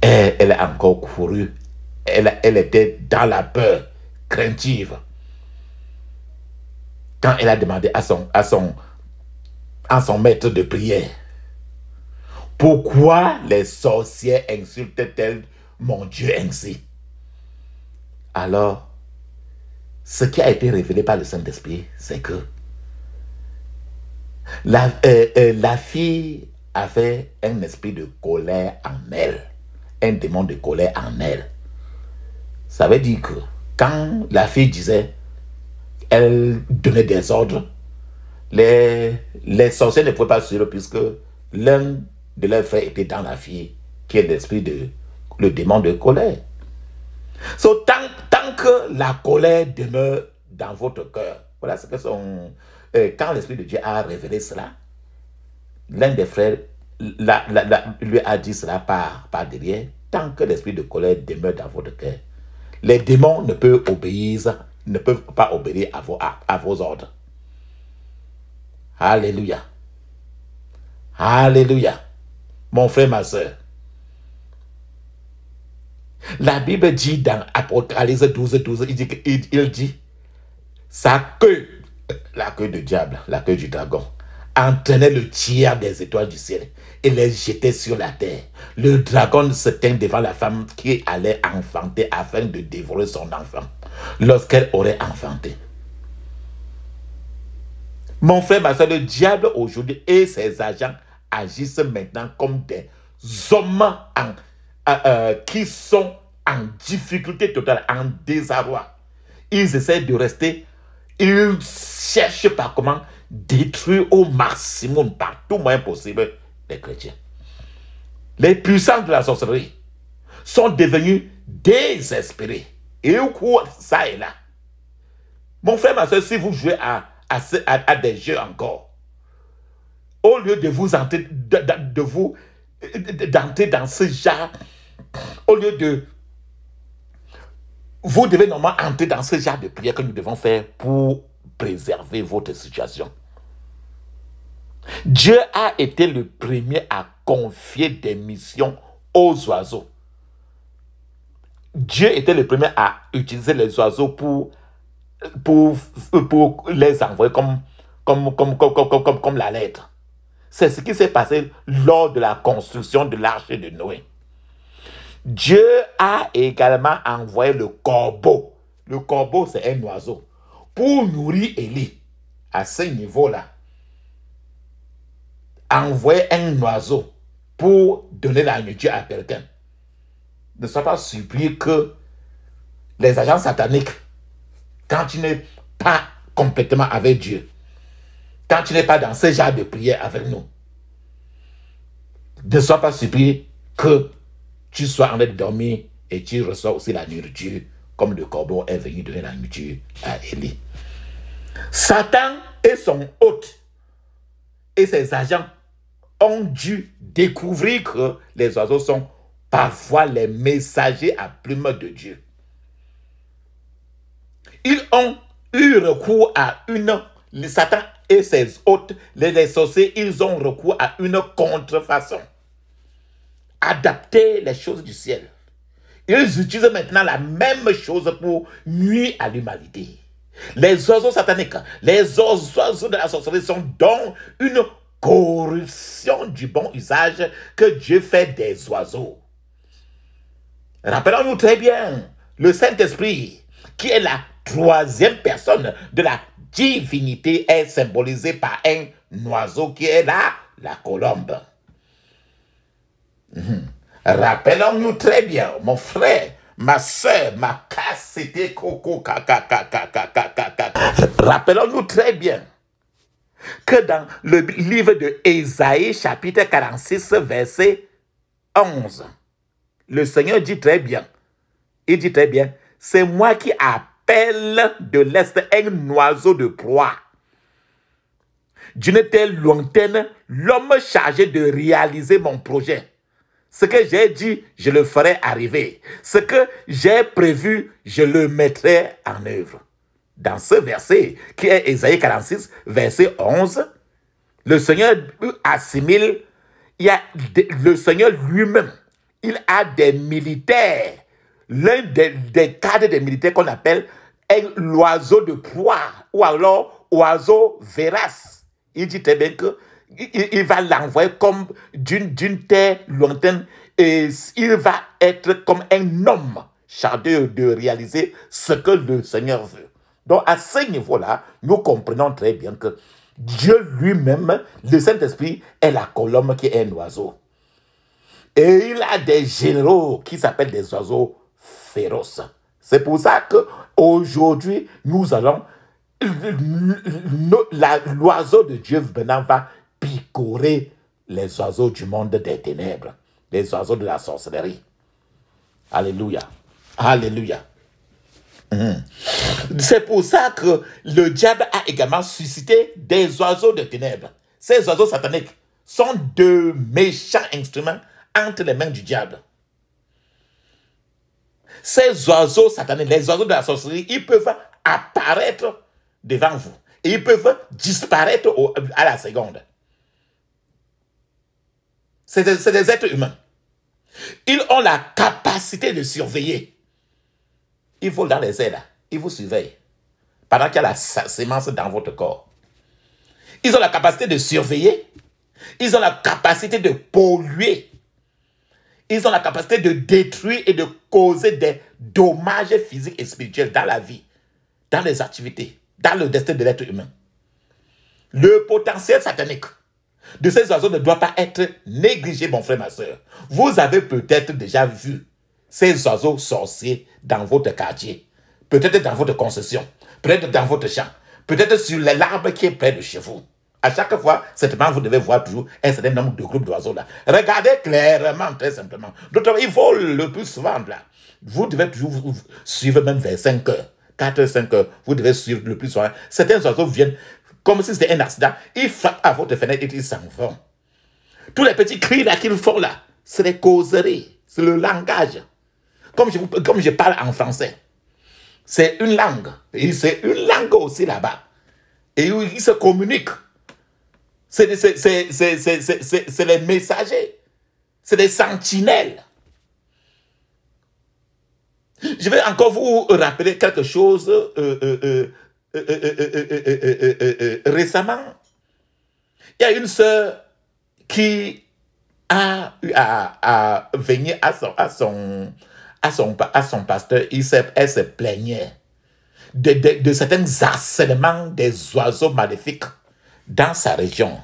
elle, elle a encore couru. Elle, était dans la peur, craintive. Quand elle a demandé à son, à son, son maître de prière, pourquoi les sorcières insultaient elles mon Dieu ainsi Alors, ce qui a été révélé par le Saint-Esprit, c'est que la, euh, euh, la fille avait un esprit de colère en elle, un démon de colère en elle. Ça veut dire que quand la fille disait, elle donnait des ordres, les, les sorciers ne pouvaient pas suivre puisque l'un de leurs frères était dans la fille, qui est l'esprit de le démon de colère. So, tant, tant, que la colère demeure dans votre cœur, voilà ce que son. Euh, quand l'Esprit de Dieu a révélé cela, l'un des frères lui a dit cela par, derrière, tant que l'esprit de colère demeure dans votre cœur, les démons ne peuvent obéir, ne peuvent pas obéir à vos, ordres. Alléluia. Alléluia. Mon frère, ma soeur. La Bible dit dans Apocalypse 12, 12, il dit, il dit queue, la queue du diable, la queue du dragon, entraînait le tiers des étoiles du ciel et les jetait sur la terre. Le dragon se tint devant la femme qui allait enfanter afin de dévorer son enfant lorsqu'elle aurait enfanté. Mon frère, ma soeur, le diable aujourd'hui et ses agents agissent maintenant comme des hommes euh, euh, qui sont en difficulté totale, en désarroi. Ils essaient de rester, ils cherchent pas comment détruire au maximum, par tout moyen possible, les chrétiens. Les puissants de la sorcellerie sont devenus désespérés. Et au cours, ça et là. Mon frère, ma soeur, si vous jouez à, à, des jeux encore, au lieu de vous entrer, de, vous d'entrer dans ce genre, au lieu de... Vous devez normalement entrer dans ce genre de prière que nous devons faire pour préserver votre situation. Dieu a été le premier à confier des missions aux oiseaux. Dieu était le premier à utiliser les oiseaux pour, pour, pour les envoyer comme, comme, comme la lettre. C'est ce qui s'est passé lors de la construction de l'arche de Noé. Dieu a également envoyé le corbeau. Le corbeau, c'est un oiseau. Pour nourrir Élie, à ce niveau-là, envoyer un oiseau pour donner la nourriture à quelqu'un. Ne sois pas surpris que les agents sataniques, quand tu n'es pas complètement avec Dieu, quand tu n'es pas dans ce genre de prière avec nous, ne sois pas surpris que tu sois en train de dormir et tu reçois aussi la nourriture comme le corbeau est venu donner la nourriture à Élie. Satan et son hôte et ses agents ont dû découvrir que les oiseaux sont parfois les messagers à plume de Dieu. Ils ont eu recours à une, Satan et ses hôtes, les sorciers, ils ont recours à une contrefaçon. Adapter les choses du ciel. Ils utilisent maintenant la même chose pour nuire à l'humanité. Les oiseaux sataniques, les oiseaux de la sorcellerie sont donc une corruption du bon usage que Dieu fait des oiseaux. Rappelons-nous très bien le Saint-Esprit, qui est la troisième personne de la divinité, est symbolisé par un oiseau qui est là, la colombe. Mhm. Rappelons-nous très bien, mon frère, ma soeur, ma casse, c'était coco, Rappelons-nous très bien que dans le livre de Ésaïe chapitre 46 verset 11. Le Seigneur dit très bien, il dit très bien, c'est moi qui appelle de l'Est un oiseau de proie. D'une telle lointaine, l'homme chargé de réaliser mon projet. Ce que j'ai dit, je le ferai arriver. Ce que j'ai prévu, je le mettrai en œuvre dans ce verset, qui est Esaïe 46, verset 11, le Seigneur assimile, il y a, le Seigneur lui-même, il a des militaires. L'un des, cadres des militaires qu'on appelle un l'oiseau de proie, ou alors oiseau vérace. Il dit très bien que il, va l'envoyer comme d'une terre lointaine et il va être comme un homme chargé de réaliser ce que le Seigneur veut. Donc à ce niveau-là, nous comprenons très bien que Dieu lui-même, le Saint-Esprit, est la colombe qui est un oiseau. Et il a des généraux qui s'appellent des oiseaux féroces. C'est pour ça que aujourd'hui, nous allons l'oiseau de Dieu maintenant va picorer les oiseaux du monde des ténèbres, les oiseaux de la sorcellerie. Alléluia. Alléluia. Mhm. C'est pour ça que le diable a également suscité des oiseaux de ténèbres. Ces oiseaux sataniques sont de méchants instruments entre les mains du diable. Ces oiseaux sataniques, les oiseaux de la sorcellerie, ils peuvent apparaître devant vous et ils peuvent disparaître à la seconde. C'est des êtres humains. Ils ont la capacité de surveiller ils volent dans les airs, ils vous surveillent Pendant qu'il y a la sémence dans votre corps. Ils ont la capacité de surveiller. Ils ont la capacité de polluer. Ils ont la capacité de détruire et de causer des dommages physiques et spirituels dans la vie, dans les activités, dans le destin de l'être humain. Le potentiel satanique de ces oiseaux ne doit pas être négligé, mon frère, ma soeur. Vous avez peut-être déjà vu ces oiseaux sorciers dans votre quartier, peut-être dans votre concession, peut-être dans votre champ, peut-être sur les l'arbre qui est près de chez vous. À chaque fois, certainement, vous devez voir toujours un certain nombre de groupes d'oiseaux là. Regardez clairement, très simplement. D'autres, ils volent le plus souvent là. Vous devez toujours suivre même vers 5 heures. 4 h 5 heures, vous devez suivre le plus souvent. Certains oiseaux viennent comme si c'était un accident. Ils frappent à votre fenêtre et ils s'en vont. Tous les petits cris là qu'ils font là, c'est les causeries, c'est le langage. Comme je, parle en français, c'est une langue. c'est une langue aussi là-bas. Et ils se communiquent. C'est les messagers. C'est les sentinelles. Je vais encore vous rappeler quelque chose récemment. Il y a une sœur qui a, a, a, venu à son, à son, à son, à son pasteur, il elle se plaignait de, de, certains harcèlements des oiseaux maléfiques dans sa région,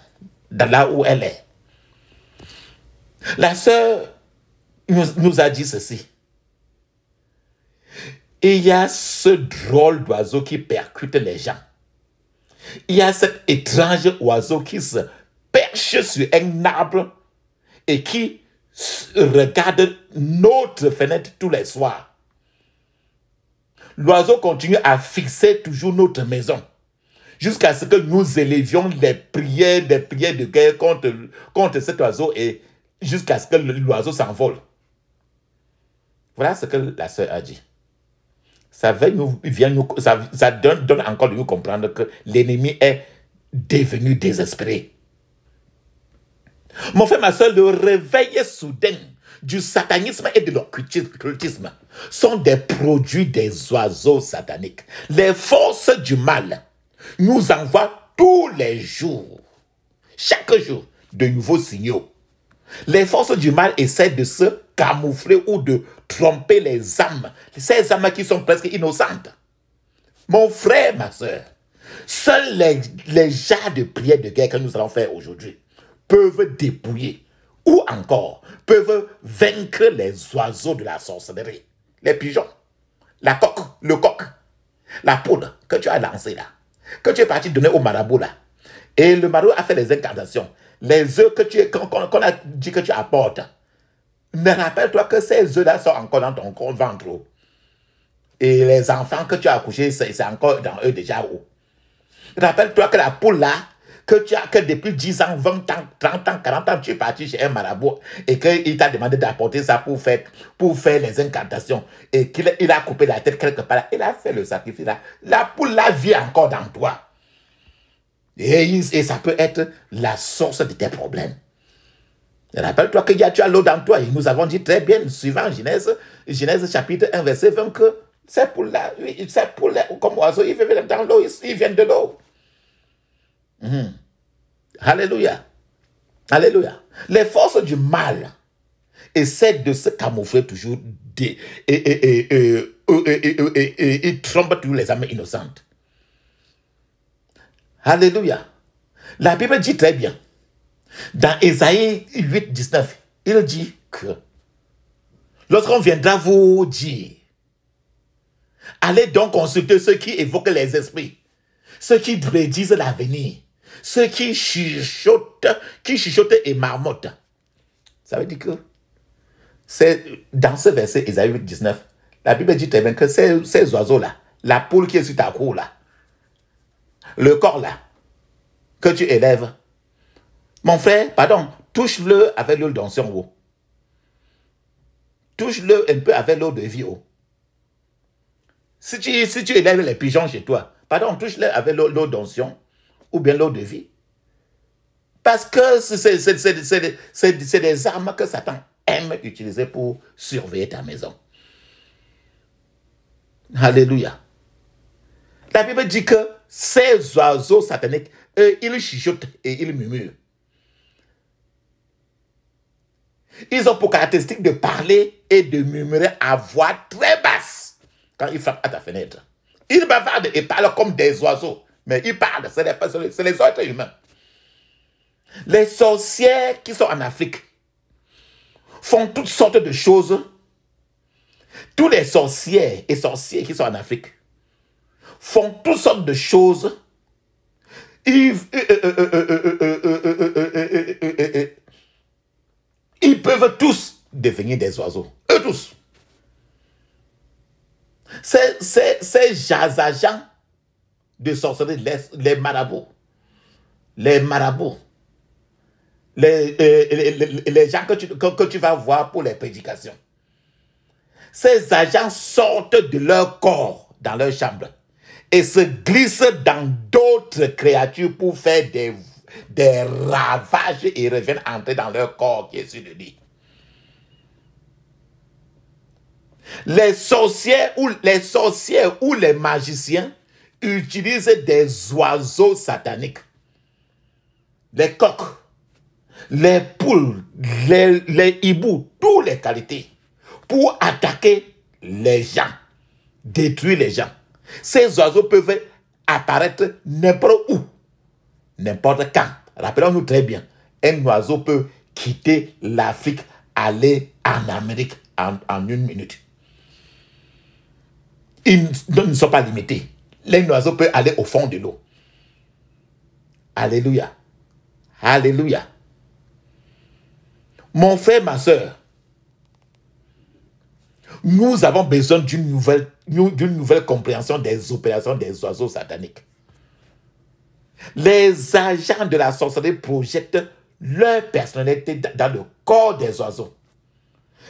dans là où elle est. La sœur nous, nous a dit ceci. Il y a ce drôle d'oiseau qui percute les gens. Il y a cet étrange oiseau qui se perche sur un arbre et qui regarde notre fenêtre tous les soirs. L'oiseau continue à fixer toujours notre maison jusqu'à ce que nous élevions les prières, des prières de guerre contre, contre cet oiseau et jusqu'à ce que l'oiseau s'envole. Voilà ce que la sœur a dit. Ça, vient nous, ça, donne encore de nous comprendre que l'ennemi est devenu désespéré. Mon frère, ma soeur, le réveil soudain du satanisme et de l'occultisme sont des produits des oiseaux sataniques. Les forces du mal nous envoient tous les jours, chaque jour, de nouveaux signaux. Les forces du mal essaient de se camoufler ou de tromper les âmes, ces âmes qui sont presque innocentes. Mon frère, ma soeur, seuls les, les de prière de guerre que nous allons faire aujourd'hui peuvent dépouiller ou encore peuvent vaincre les oiseaux de la sorcellerie, les pigeons, la coque, le coq, la poule que tu as lancée là, que tu es parti donner au marabout là. Et le marabout a fait les incantations. Les œufs que tu qu'on a dit que tu apportes, mais rappelle-toi que ces œufs-là sont encore dans ton ventre. Et les enfants que tu as accouchés, c'est encore dans eux déjà. Rappelle-toi que la poule là, que tu as que depuis 10 ans, 20 ans, 30 ans, 40 ans, tu es parti chez un marabout et qu'il t'a demandé d'apporter ça pour faire, pour faire les incantations et qu'il il a coupé la tête quelque part, il a fait le sacrifice là. Là, pour la vie encore dans toi. Et, ça peut être la source de tes problèmes. Rappelle-toi que y a, tu as l'eau dans toi. Et nous avons dit très bien, suivant Genèse, Genèse chapitre 1, verset 20, que c'est pour la, c'est pour comme oiseau, il vivent dans l'eau, ils viennent de l'eau. Alléluia. Alléluia. Les forces du mal essaient de se camoufler toujours et, et, et trompent toujours les âmes innocentes. Alléluia. La Bible dit très bien. Dans Ésaïe 8, 19, il dit que lorsqu'on viendra vous dire, allez donc consulter ceux qui évoquent les esprits, ceux qui prédisent l'avenir, ceux qui chuchotent, qui chuchotent et marmottent. Ça veut dire que c'est dans ce verset, Isaïe 8, 19, la Bible dit très bien que ces, oiseaux-là, la poule qui est sur ta cour là, le corps là, que tu élèves, mon frère, pardon, touche-le avec l'eau d'ancien eau. Touche-le un peu avec l'eau de vie eau. Oh. Si tu, si tu élèves les pigeons chez toi, pardon, touche le avec l'eau d'ancien ou bien l'eau de vie. Parce que c'est des armes que Satan aime utiliser pour surveiller ta maison. Alléluia. La Bible dit que ces oiseaux sataniques, ils chuchotent et ils murmurent. Ils ont pour caractéristique de parler et de murmurer à voix très basse quand ils frappent à ta fenêtre. Ils bavardent et parlent comme des oiseaux mais ils parlent, c'est les, autres êtres humains. Les sorcières qui sont en Afrique font toutes sortes de choses. Tous les sorcières et sorciers qui sont en Afrique font toutes sortes de choses. Ils peuvent tous devenir des oiseaux. Eux tous. Ces, ces, de sorcellerie, les, marabouts. Les marabouts. Les, euh, gens que tu, que, tu vas voir pour les prédications. Ces agents sortent de leur corps dans leur chambre et se glissent dans d'autres créatures pour faire des, des ravages et reviennent entrer dans leur corps qui le dit. Les sorciers ou les sorcières ou les magiciens utilise des oiseaux sataniques, les coqs, les poules, les, hiboux, toutes les qualités, pour attaquer les gens, détruire les gens. Ces oiseaux peuvent apparaître n'importe où, n'importe quand. Rappelons-nous très bien, un oiseau peut quitter l'Afrique, aller en Amérique en, une minute. ils ne sont pas limités. Les oiseaux peuvent aller au fond de l'eau. Alléluia. Alléluia. Mon frère, ma soeur, nous avons besoin d'une nouvelle, d'une nouvelle compréhension des opérations des oiseaux sataniques. Les agents de la sorcellerie projettent leur personnalité dans le corps des oiseaux.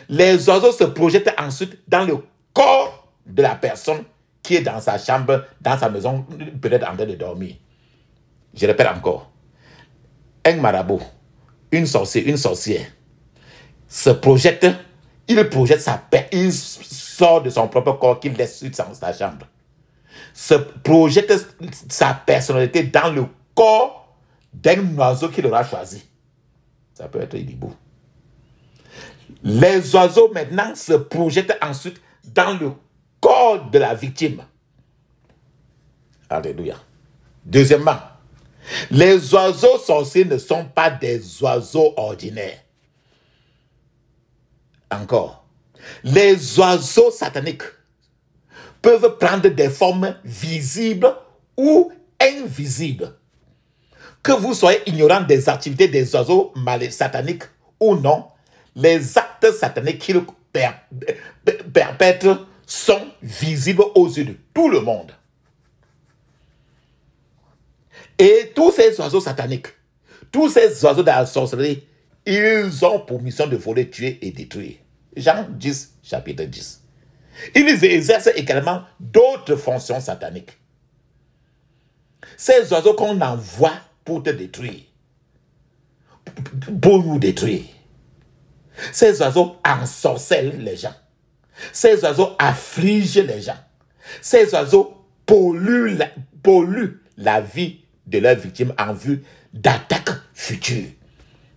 Les oiseaux se projettent ensuite dans le corps de la personne qui est dans sa chambre, dans sa maison, peut-être en train de dormir. Je répète encore. Un marabout, une sorcière, une sorcière, se projette, il projette sa paix, il sort de son propre corps qu'il laisse dans sa chambre. Se projette sa personnalité dans le corps d'un oiseau qu'il aura choisi. Ça peut être hibou. Les oiseaux maintenant se projettent ensuite dans le de la victime. Alléluia. Deuxièmement, les oiseaux sorciers ne sont pas des oiseaux ordinaires. Encore, les oiseaux sataniques peuvent prendre des formes visibles ou invisibles. Que vous soyez ignorant des activités des oiseaux sataniques ou non, les actes sataniques qu'ils perpètrent sont visibles aux yeux de tout le monde. Et tous ces oiseaux sataniques, tous ces oiseaux de sorcellerie, ils ont pour mission de voler, tuer et détruire. Jean 10, chapitre 10. Ils exercent également d'autres fonctions sataniques. Ces oiseaux qu'on envoie pour te détruire, pour nous détruire. Ces oiseaux ensorcellent les gens. Ces oiseaux affligent les gens. Ces oiseaux polluent la, polluent la vie de leurs victimes en vue d'attaques futures.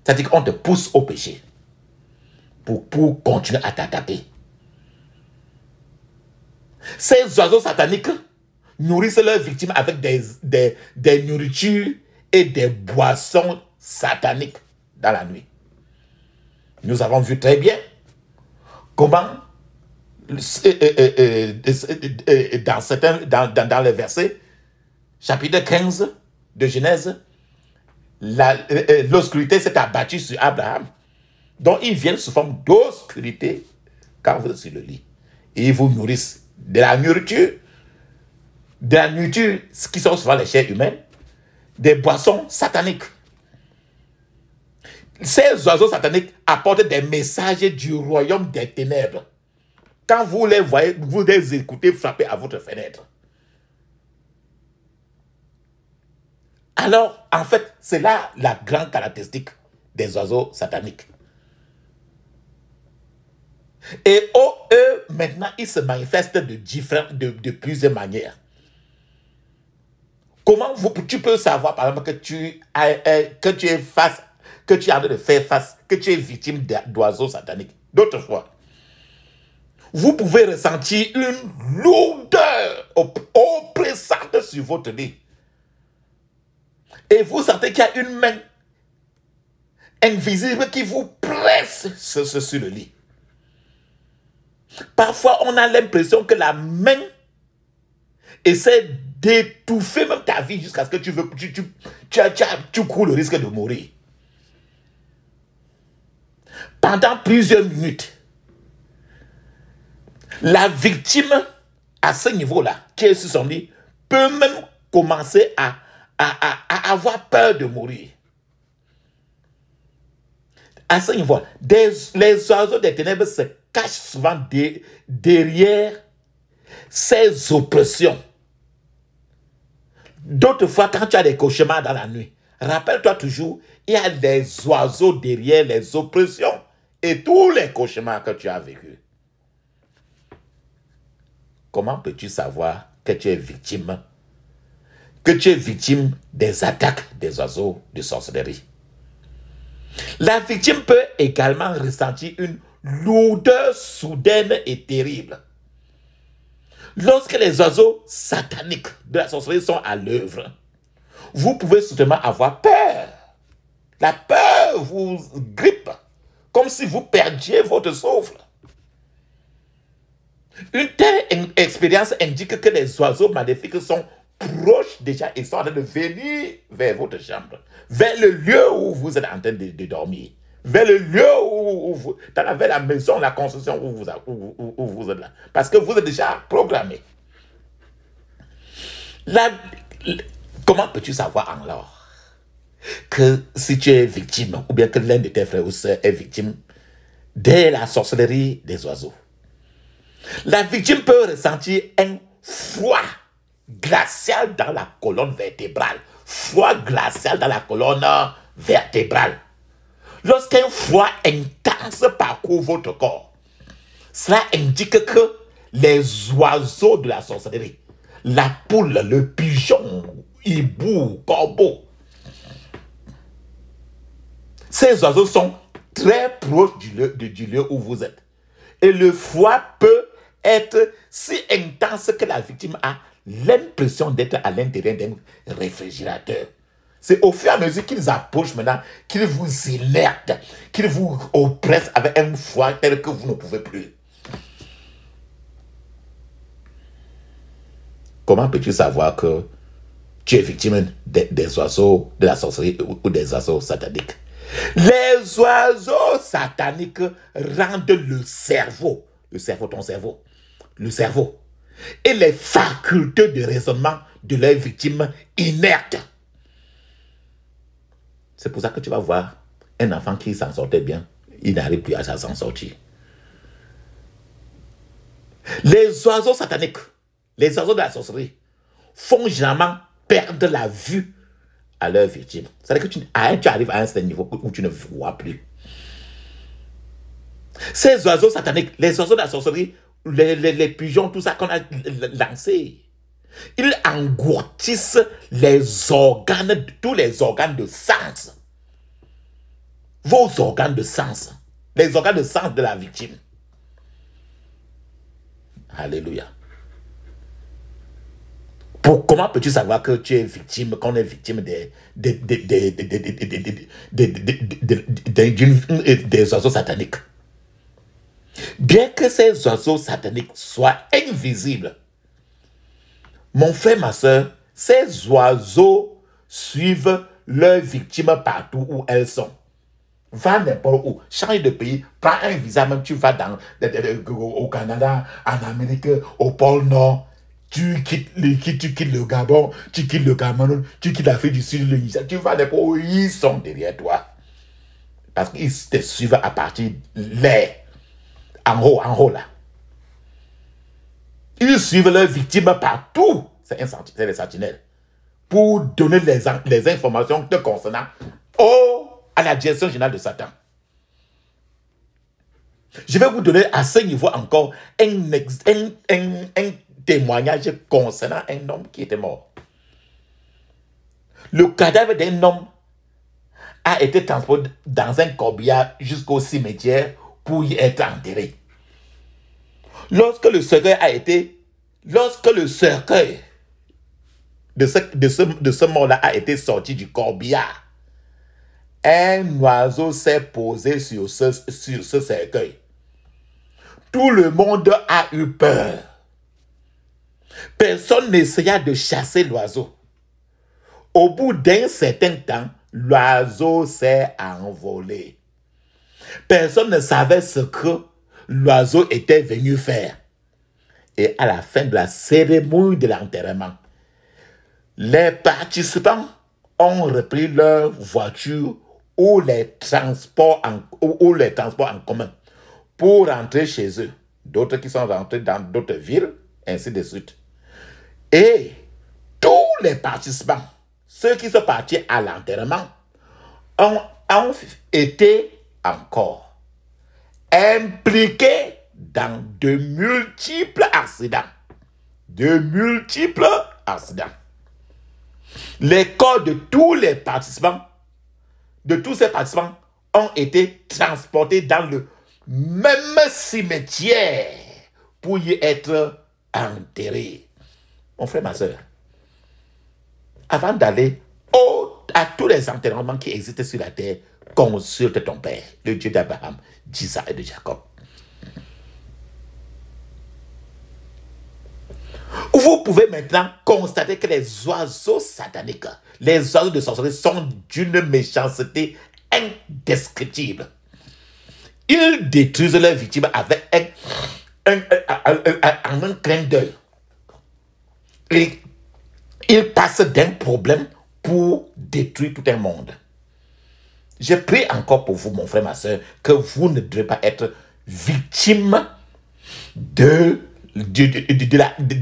C'est-à-dire qu'on te pousse au péché pour, pour continuer à t'attaquer. Ces oiseaux sataniques nourrissent leurs victimes avec des, des, des nourritures et des boissons sataniques dans la nuit. Nous avons vu très bien comment dans, certains, dans, dans, chapitre 15 de Genèse, l'obscurité s'est abattue sur Abraham. Donc ils viennent sous forme d'obscurité quand vous êtes sur le lit. Et ils vous nourrissent de la nourriture, de la nourriture, ce qui sont souvent les chairs humaines, des boissons sataniques. Ces oiseaux sataniques apportent des messages du royaume des ténèbres. Quand vous les voyez, vous les écoutez frapper à votre fenêtre. Alors, en fait, c'est là la grande caractéristique des oiseaux sataniques. Et oh, eux, maintenant, ils se manifestent de, différentes, de, plusieurs manières. Comment tu peux savoir, par exemple, euh, que tu, es face, que tu es en train de faire face, que tu es victime d'oiseaux sataniques D'autres fois vous pouvez ressentir une lourdeur oppressante sur votre lit, Et vous sentez qu'il y a une main invisible qui vous presse sur, sur le lit. Parfois, on a l'impression que la main essaie d'étouffer même ta vie jusqu'à ce que tu, veux, le risque de mourir. Pendant plusieurs minutes, la victime, à ce niveau-là, qui est sur son lit, peut même commencer à, avoir peur de mourir. À ce niveau, des, les oiseaux des ténèbres se cachent souvent derrière ces oppressions. D'autres fois, quand tu as des cauchemars dans la nuit, rappelle-toi toujours, il y a des oiseaux derrière les oppressions et tous les cauchemars que tu as vécu. Comment peux-tu savoir que tu es victime Que tu es victime des attaques des oiseaux de sorcellerie. La victime peut également ressentir une lourdeur soudaine et terrible. Lorsque les oiseaux sataniques de la sorcellerie sont à l'œuvre, vous pouvez soudainement avoir peur. La peur vous grippe, comme si vous perdiez votre souffle. Une telle expérience indique que les oiseaux maléfiques sont proches déjà et sont en train de venir vers votre chambre, vers le lieu où vous êtes en train de, dormir, vers le lieu où, vous, dans la, maison, la construction où vous, êtes là. Parce que vous êtes déjà programmé. comment peux-tu savoir alors que si tu es victime ou bien que l'un de tes frères ou soeurs est victime de la sorcellerie des oiseaux la victime peut ressentir un froid glacial dans la colonne vertébrale. Froid glacial dans la colonne vertébrale. Lorsqu'un froid intense parcourt votre corps, cela indique que les oiseaux de la sorcellerie, la poule, le pigeon, hibou, corbeau, ces oiseaux sont très proches du lieu, où vous êtes. Et le froid peut être si intense que la victime a l'impression d'être à l'intérieur d'un réfrigérateur. C'est au fur et à mesure qu'ils approchent maintenant, qu'ils vous alertent, qu'ils vous oppressent avec un foie tel que vous ne pouvez plus. Comment peux-tu savoir que tu es victime des, des oiseaux de la sorcellerie ou des oiseaux sataniques Les oiseaux sataniques rendent le cerveau, le cerveau, ton cerveau, le cerveau et les facultés de raisonnement de leurs victimes inertes. C'est pour ça que tu vas voir un enfant qui s'en sortait bien, il n'arrive plus à s'en sortir. Les oiseaux sataniques, les oiseaux de la sorcerie, font généralement perdre la vue à leurs victimes. C'est-à-dire que tu, tu arrives à un certain niveau où tu ne vois plus. Ces oiseaux sataniques, les oiseaux de la sorcerie, les, pigeons, tout ça qu'on a lancé. Ils engourdissent les organes, tous les organes de sens. Vos organes de sens. Les organes de sens de la victime. Alléluia. Pour, comment peux-tu savoir que tu es victime, qu'on est victime des oiseaux sataniques Bien que ces oiseaux sataniques soient invisibles, mon frère, ma soeur, ces oiseaux suivent leurs victimes partout où elles sont. Va n'importe où, change de pays, prends un visa, même tu vas dans, au Canada, en Amérique, au pôle Nord, tu quittes, le, tu quittes le Gabon, tu quittes le Cameroun, tu quittes l'Afrique du Sud, le tu vas n'importe où, ils sont derrière toi. Parce qu'ils te suivent à partir de l'air en haut, en haut là. Ils suivent leurs victimes partout. C'est un des Pour donner les, les informations concernant au, oh, à la direction générale de Satan. Je vais vous donner à ce niveau encore un, un, un témoignage concernant un homme qui était mort. Le cadavre d'un homme a été transporté dans un corbillard jusqu'au cimetière pour y être enterré. Lorsque le cercueil a été, lorsque le de ce, de ce, de mort-là a été sorti du corbillard, un oiseau s'est posé sur ce, sur ce cercueil. Tout le monde a eu peur. Personne n'essaya de chasser l'oiseau. Au bout d'un certain temps, l'oiseau s'est envolé. Personne ne savait ce que l'oiseau était venu faire. Et à la fin de la cérémonie de l'enterrement, les participants ont repris leur voiture ou les transports en, ou, les transports en commun pour rentrer chez eux. D'autres qui sont rentrés dans d'autres villes, ainsi de suite. Et tous les participants, ceux qui sont partis à l'enterrement, ont été encore impliqué dans de multiples accidents. De multiples accidents. Les corps de tous les participants, de tous ces participants, ont été transportés dans le même cimetière pour y être enterrés. Mon frère, ma soeur, avant d'aller à tous les enterrements qui existaient sur la terre, consulte ton Père, le Dieu d'Abraham, d'Isaac et de Jacob. Vous pouvez maintenant constater que les oiseaux sataniques, les oiseaux de sorcellerie sont d'une méchanceté indescriptible. Ils détruisent leurs victimes avec un, un, clin d'œil. Ils passent d'un problème pour détruire tout un monde. Je prie encore pour vous, mon frère, ma soeur, que vous ne devez pas être victime de, de,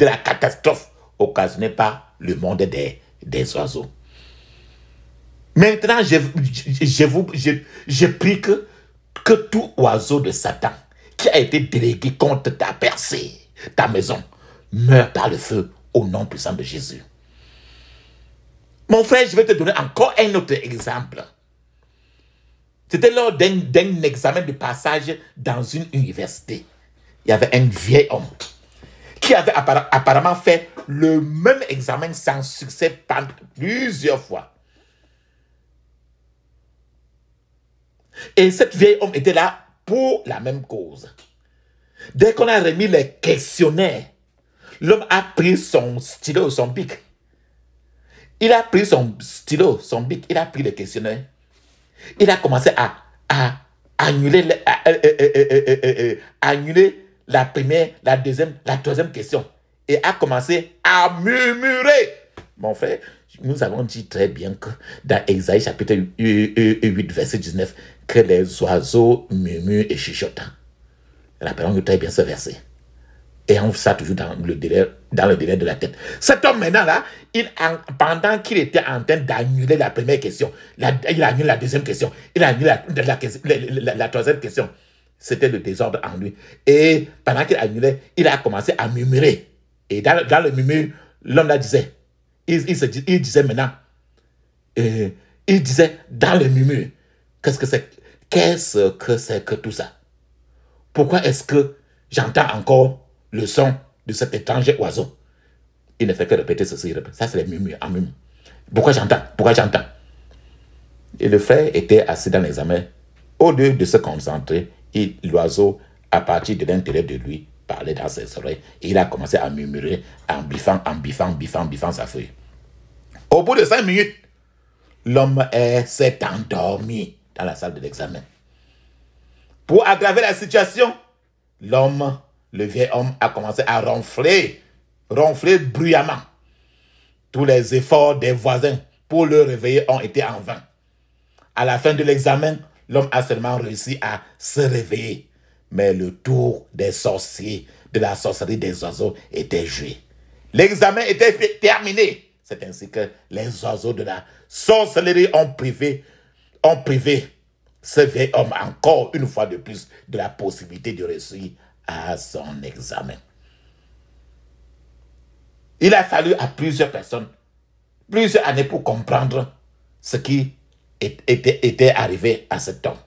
la, catastrophe occasionnée par le monde des, des oiseaux. Maintenant, je, vous, je, prie que, que tout oiseau de Satan qui a été délégué contre ta percée, ta maison, meurt par le feu au nom puissant de Jésus. Mon frère, je vais te donner encore un autre exemple. C'était lors d'un examen de passage dans une université. Il y avait un vieil homme qui avait apparemment fait le même examen sans succès plusieurs fois. Et cet vieil homme était là pour la même cause. Dès qu'on a remis les questionnaires, l'homme a pris son stylo, son bic. Il a pris son stylo, son bic, il a pris le questionnaire. Il a commencé à, annuler, la première, la deuxième, la troisième question. Et a commencé à murmurer. Mon frère, nous avons dit très bien que dans Esaïe chapitre 8, verset 19, que les oiseaux murmurent et chuchotent. Rappelons très bien ce verset. Et on ça toujours dans le délai, dans le de la tête. Cet homme maintenant là, il, pendant qu'il était en train d'annuler la première question, il a annulé la deuxième question, il a la, la, troisième question. C'était le désordre en lui. Et pendant qu'il annulait, il a commencé à murmurer. Et dans, le murmure, l'homme là disait, il, il, il disait maintenant, euh, il disait dans le murmure, qu'est-ce que c'est Qu'est-ce que c'est que tout ça Pourquoi est-ce que j'entends encore le son de cet étranger oiseau. Il ne fait que répéter ceci. Ça, c'est les murmures Pourquoi j'entends Pourquoi j'entends Et le frère était assis dans l'examen. Au lieu de se concentrer, l'oiseau, à partir de l'intérêt de lui, parlait dans ses oreilles. Et il a commencé à murmurer en biffant, en biffant, biffant, biffant sa feuille. Au bout de cinq minutes, l'homme s'est endormi dans la salle de l'examen. Pour aggraver la situation, l'homme le vieil homme a commencé à ronfler, ronfler bruyamment. Tous les efforts des voisins pour le réveiller ont été en vain. À la fin de l'examen, l'homme a seulement réussi à se réveiller. Mais le tour des sorciers, de la sorcellerie des oiseaux était joué. L'examen était terminé. C'est ainsi que les oiseaux de la sorcellerie ont privé, ont privé ce vieil homme encore une fois de plus de la possibilité de réussir à son examen. Il a fallu à plusieurs personnes, plusieurs années pour comprendre ce qui était, arrivé à cet homme.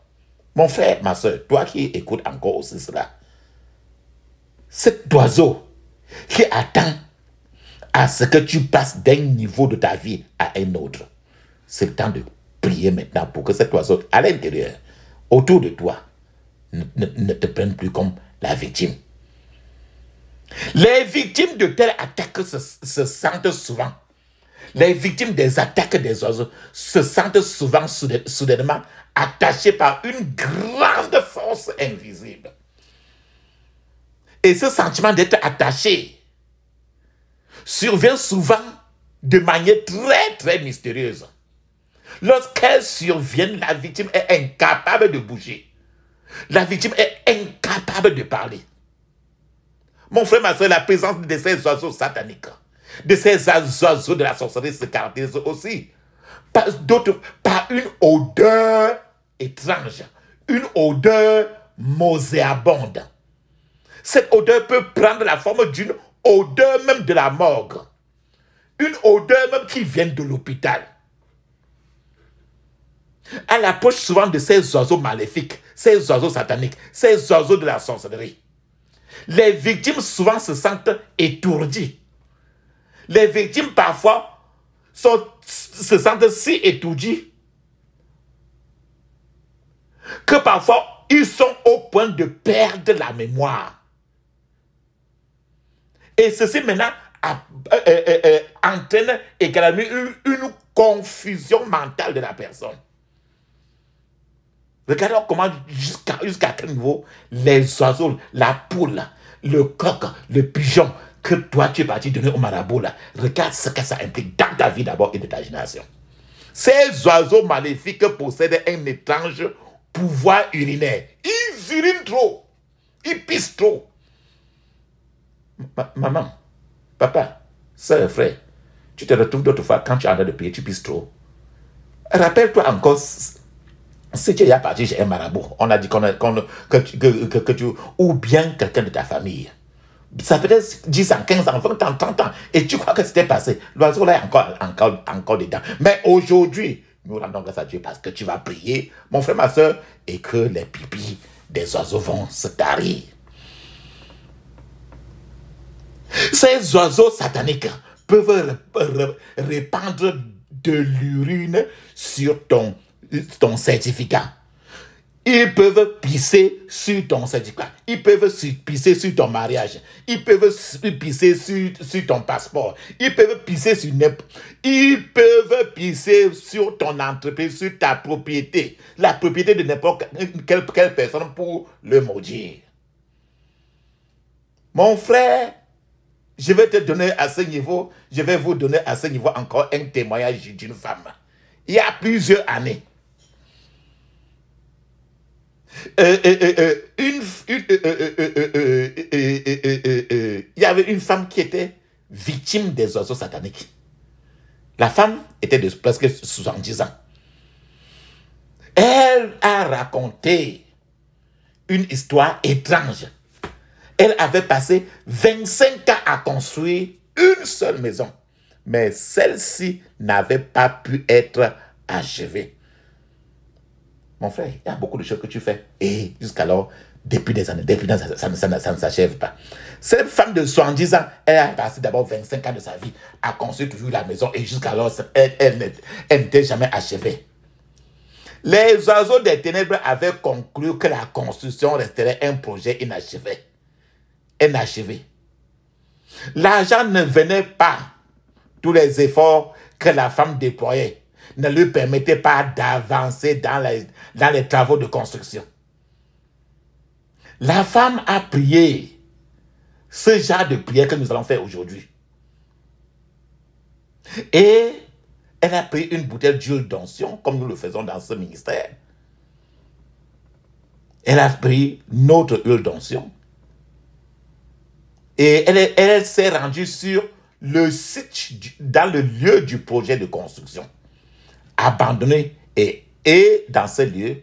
Mon frère, ma soeur, toi qui écoutes encore aussi cela, cet oiseau qui attend à ce que tu passes d'un niveau de ta vie à un autre, c'est le temps de prier maintenant pour que cet oiseau à l'intérieur, autour de toi, ne, ne te prenne plus comme la victime. Les victimes de telles attaques se, sentent souvent, les victimes des attaques des oiseaux se sentent souvent soudainement attachées par une grande force invisible. Et ce sentiment d'être attaché survient souvent de manière très, très mystérieuse. Lorsqu'elle surviennent, la victime est incapable de bouger. La victime est incapable de parler. Mon frère, ma soeur, la présence de ces oiseaux sataniques, de ces oiseaux de la sorcellerie se caractérise aussi par, par une odeur étrange, une odeur moséabonde. Cette odeur peut prendre la forme d'une odeur même de la morgue, une odeur même qui vient de l'hôpital. À l'approche souvent de ces oiseaux maléfiques, ces oiseaux sataniques, ces oiseaux de la sorcellerie. Les victimes souvent se sentent étourdies. Les victimes parfois se sentent si étourdies que parfois ils sont au point de perdre la mémoire. Et ceci maintenant euh, euh, euh, entraîne également une confusion mentale de la personne. Regardez comment, jusqu'à quel niveau, les oiseaux, la poule, le coq, le pigeon, que toi tu es parti donner au marabout là. Regarde ce que ça implique dans ta vie d'abord et de ta génération. Ces oiseaux maléfiques possèdent un étrange pouvoir urinaire. Ils urinent trop. Ils pissent trop. maman, papa, soeur, frère, tu te retrouves d'autres fois quand tu es en train de payer, tu pisses trop. Rappelle-toi encore si tu es parti j'ai un marabout, on a dit qu'on qu que, que, que, tu, ou bien quelqu'un de ta famille. Ça fait 10 ans, 15 ans, 20 ans, 30 ans, et tu crois que c'était passé. L'oiseau là est encore, encore, encore dedans. Mais aujourd'hui, nous rendons grâce à Dieu parce que tu vas prier, mon frère, ma soeur, et que les pipis des oiseaux vont se tarir. Ces oiseaux sataniques peuvent répandre de l'urine sur ton ton certificat. Ils peuvent pisser sur ton certificat. Ils peuvent pisser sur ton mariage. Ils peuvent pisser sur, sur ton passeport. Ils peuvent pisser sur Ils peuvent pisser sur ton entreprise, sur ta propriété. La propriété de n'importe quelle, quelle personne pour le maudire. Mon frère, je vais te donner à ce niveau, je vais vous donner à ce niveau encore un témoignage d'une femme. Il y a plusieurs années, il y avait une femme qui était victime des oiseaux sataniques. La femme était de presque 70 ans. Elle a raconté une histoire étrange. Elle avait passé 25 ans à construire une seule maison, mais celle-ci n'avait pas pu être achevée. Mon frère, il y a beaucoup de choses que tu fais. Et jusqu'alors, depuis des années, depuis ça, ne s'achève pas. Cette femme de 70 ans, elle a passé d'abord 25 ans de sa vie à construire toujours la maison et jusqu'alors, elle, elle, elle n'était jamais achevée. Les oiseaux des ténèbres avaient conclu que la construction resterait un projet inachevé. Inachevé. L'argent ne venait pas. Tous les efforts que la femme déployait ne lui permettait pas d'avancer dans les, dans les travaux de construction. La femme a prié ce genre de prière que nous allons faire aujourd'hui. Et elle a pris une bouteille d'huile d'onction, comme nous le faisons dans ce ministère. Elle a pris notre huile d'onction. Et elle, elle s'est rendue sur le site, dans le lieu du projet de construction abandonnée et, et dans ce lieu,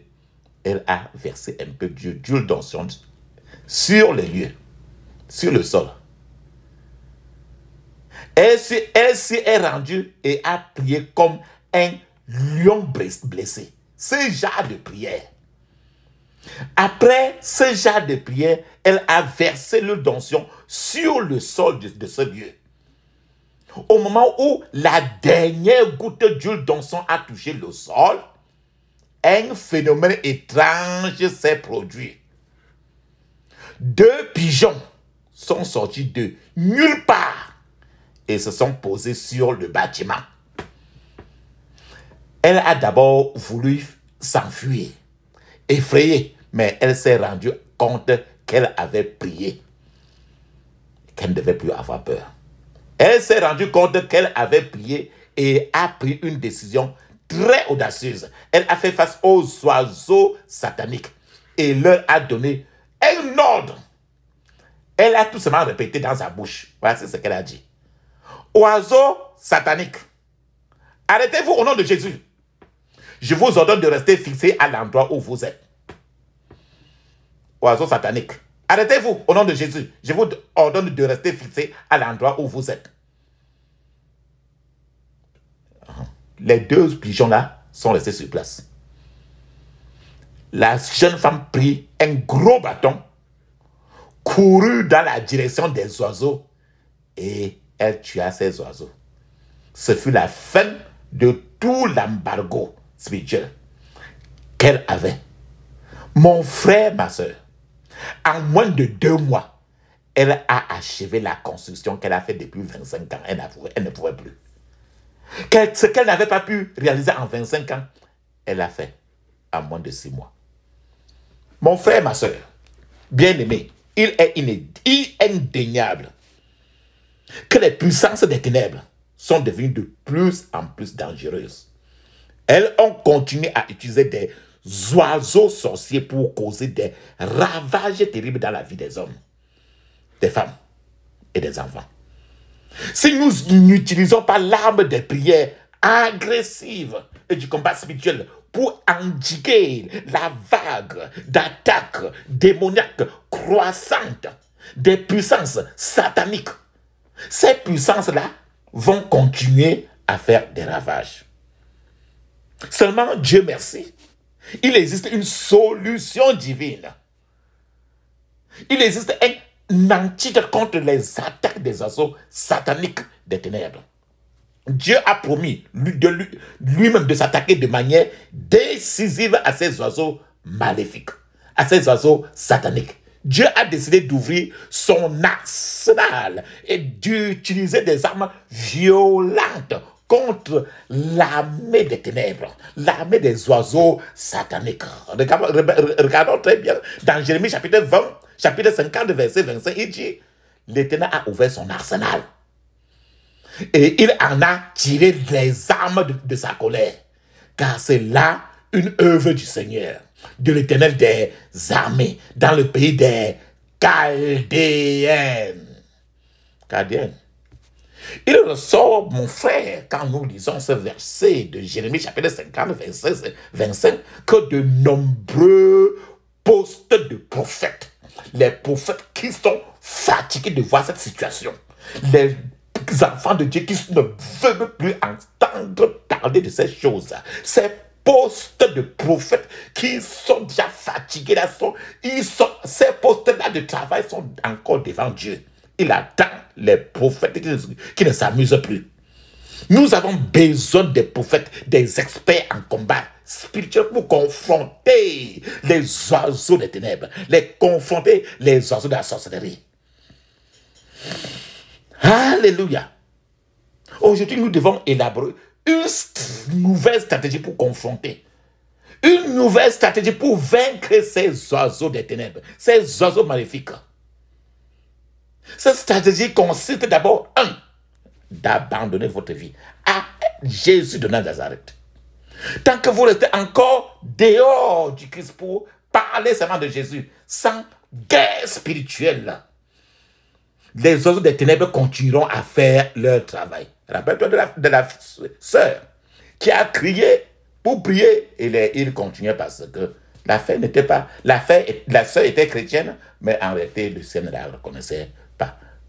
elle a versé un peu d'huile d'onction sur les lieux, sur le sol. Elle s'est rendue et a prié comme un lion blessé. Ce genre de prière. Après ce genre de prière, elle a versé le d'onction sur le sol de ce lieu au moment où la dernière goutte d'huile d'encens a touché le sol, un phénomène étrange s'est produit. Deux pigeons sont sortis de nulle part et se sont posés sur le bâtiment. Elle a d'abord voulu s'enfuir, effrayée, mais elle s'est rendue compte qu'elle avait prié, qu'elle ne devait plus avoir peur. Elle s'est rendue compte qu'elle avait prié et a pris une décision très audacieuse. Elle a fait face aux oiseaux sataniques et leur a donné un ordre. Elle a tout simplement répété dans sa bouche. Voilà ce qu'elle a dit. Oiseaux sataniques, arrêtez-vous au nom de Jésus. Je vous ordonne de rester fixé à l'endroit où vous êtes. Oiseaux sataniques, Arrêtez-vous au nom de Jésus. Je vous ordonne de rester fixé à l'endroit où vous êtes. Les deux pigeons-là sont restés sur place. La jeune femme prit un gros bâton, courut dans la direction des oiseaux et elle tua ces oiseaux. Ce fut la fin de tout l'embargo spirituel qu'elle avait. Mon frère, ma soeur, en moins de deux mois, elle a achevé la construction qu'elle a fait depuis 25 ans. Elle, elle ne pouvait plus. ce qu'elle n'avait pas pu réaliser en 25 ans, elle l'a fait en moins de six mois. Mon frère, ma soeur, bien-aimé, il est indéniable que les puissances des ténèbres sont devenues de plus en plus dangereuses. Elles ont continué à utiliser des oiseaux sorciers pour causer des ravages terribles dans la vie des hommes, des femmes et des enfants. Si nous n'utilisons pas l'arme des prières agressives et du combat spirituel pour endiguer la vague d'attaques démoniaques croissantes des puissances sataniques, ces puissances-là vont continuer à faire des ravages. Seulement, Dieu merci, il existe une solution divine. Il existe un antidote contre les attaques des oiseaux sataniques des ténèbres. Dieu a promis lui-même de s'attaquer de manière décisive à ces oiseaux maléfiques, à ces oiseaux sataniques. Dieu a décidé d'ouvrir son arsenal et d'utiliser des armes violentes contre l'armée des ténèbres, l'armée des oiseaux sataniques. Regardons, très bien dans Jérémie chapitre 20, chapitre 50, verset 25, il dit, l'Éternel a ouvert son arsenal et il en a tiré les armes de, sa colère, car c'est là une œuvre du Seigneur, de l'Éternel des armées, dans le pays des Chaldéens. Chaldéennes. Il ressort, mon frère, quand nous lisons ce verset de Jérémie chapitre 50, verset 25, que de nombreux postes de prophètes, les prophètes qui sont fatigués de voir cette situation, les enfants de Dieu qui ne veulent plus entendre parler de ces choses, ces postes de prophètes qui sont déjà fatigués, ils sont, ces postes-là de travail sont encore devant Dieu. Il attend les prophètes qui ne s'amusent plus. Nous avons besoin des prophètes, des experts en combat spirituel pour confronter les oiseaux des ténèbres, les confronter les oiseaux de la sorcellerie. Alléluia. Aujourd'hui, nous devons élaborer une nouvelle stratégie pour confronter. Une nouvelle stratégie pour vaincre ces oiseaux des ténèbres, ces oiseaux maléfiques. Cette stratégie consiste d'abord, un, d'abandonner votre vie à Jésus de Nazareth. Tant que vous restez encore dehors du Christ pour parler seulement de Jésus, sans guerre spirituelle, les autres des ténèbres continueront à faire leur travail. Rappelle-toi de la, de la sœur qui a crié pour prier et il continuait parce que la n'était pas. La, la sœur était chrétienne, mais en réalité, le Seigneur la reconnaissait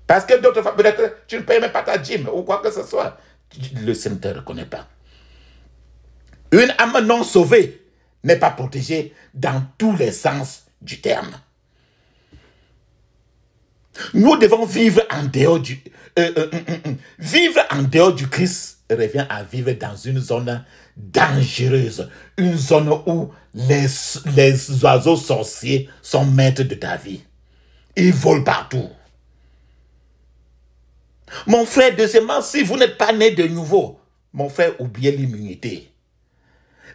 parce que d'autres fois, peut-être, tu ne payes même pas ta gym ou quoi que ce soit. Le Seigneur ne te reconnaît pas. Une âme non sauvée n'est pas protégée dans tous les sens du terme. Nous devons vivre en dehors du... Euh, euh, euh, vivre en dehors du Christ revient à vivre dans une zone dangereuse, une zone où les, les oiseaux sorciers sont maîtres de ta vie. Ils volent partout. Mon frère, deuxièmement, si vous n'êtes pas né de nouveau, mon frère, oubliez l'immunité.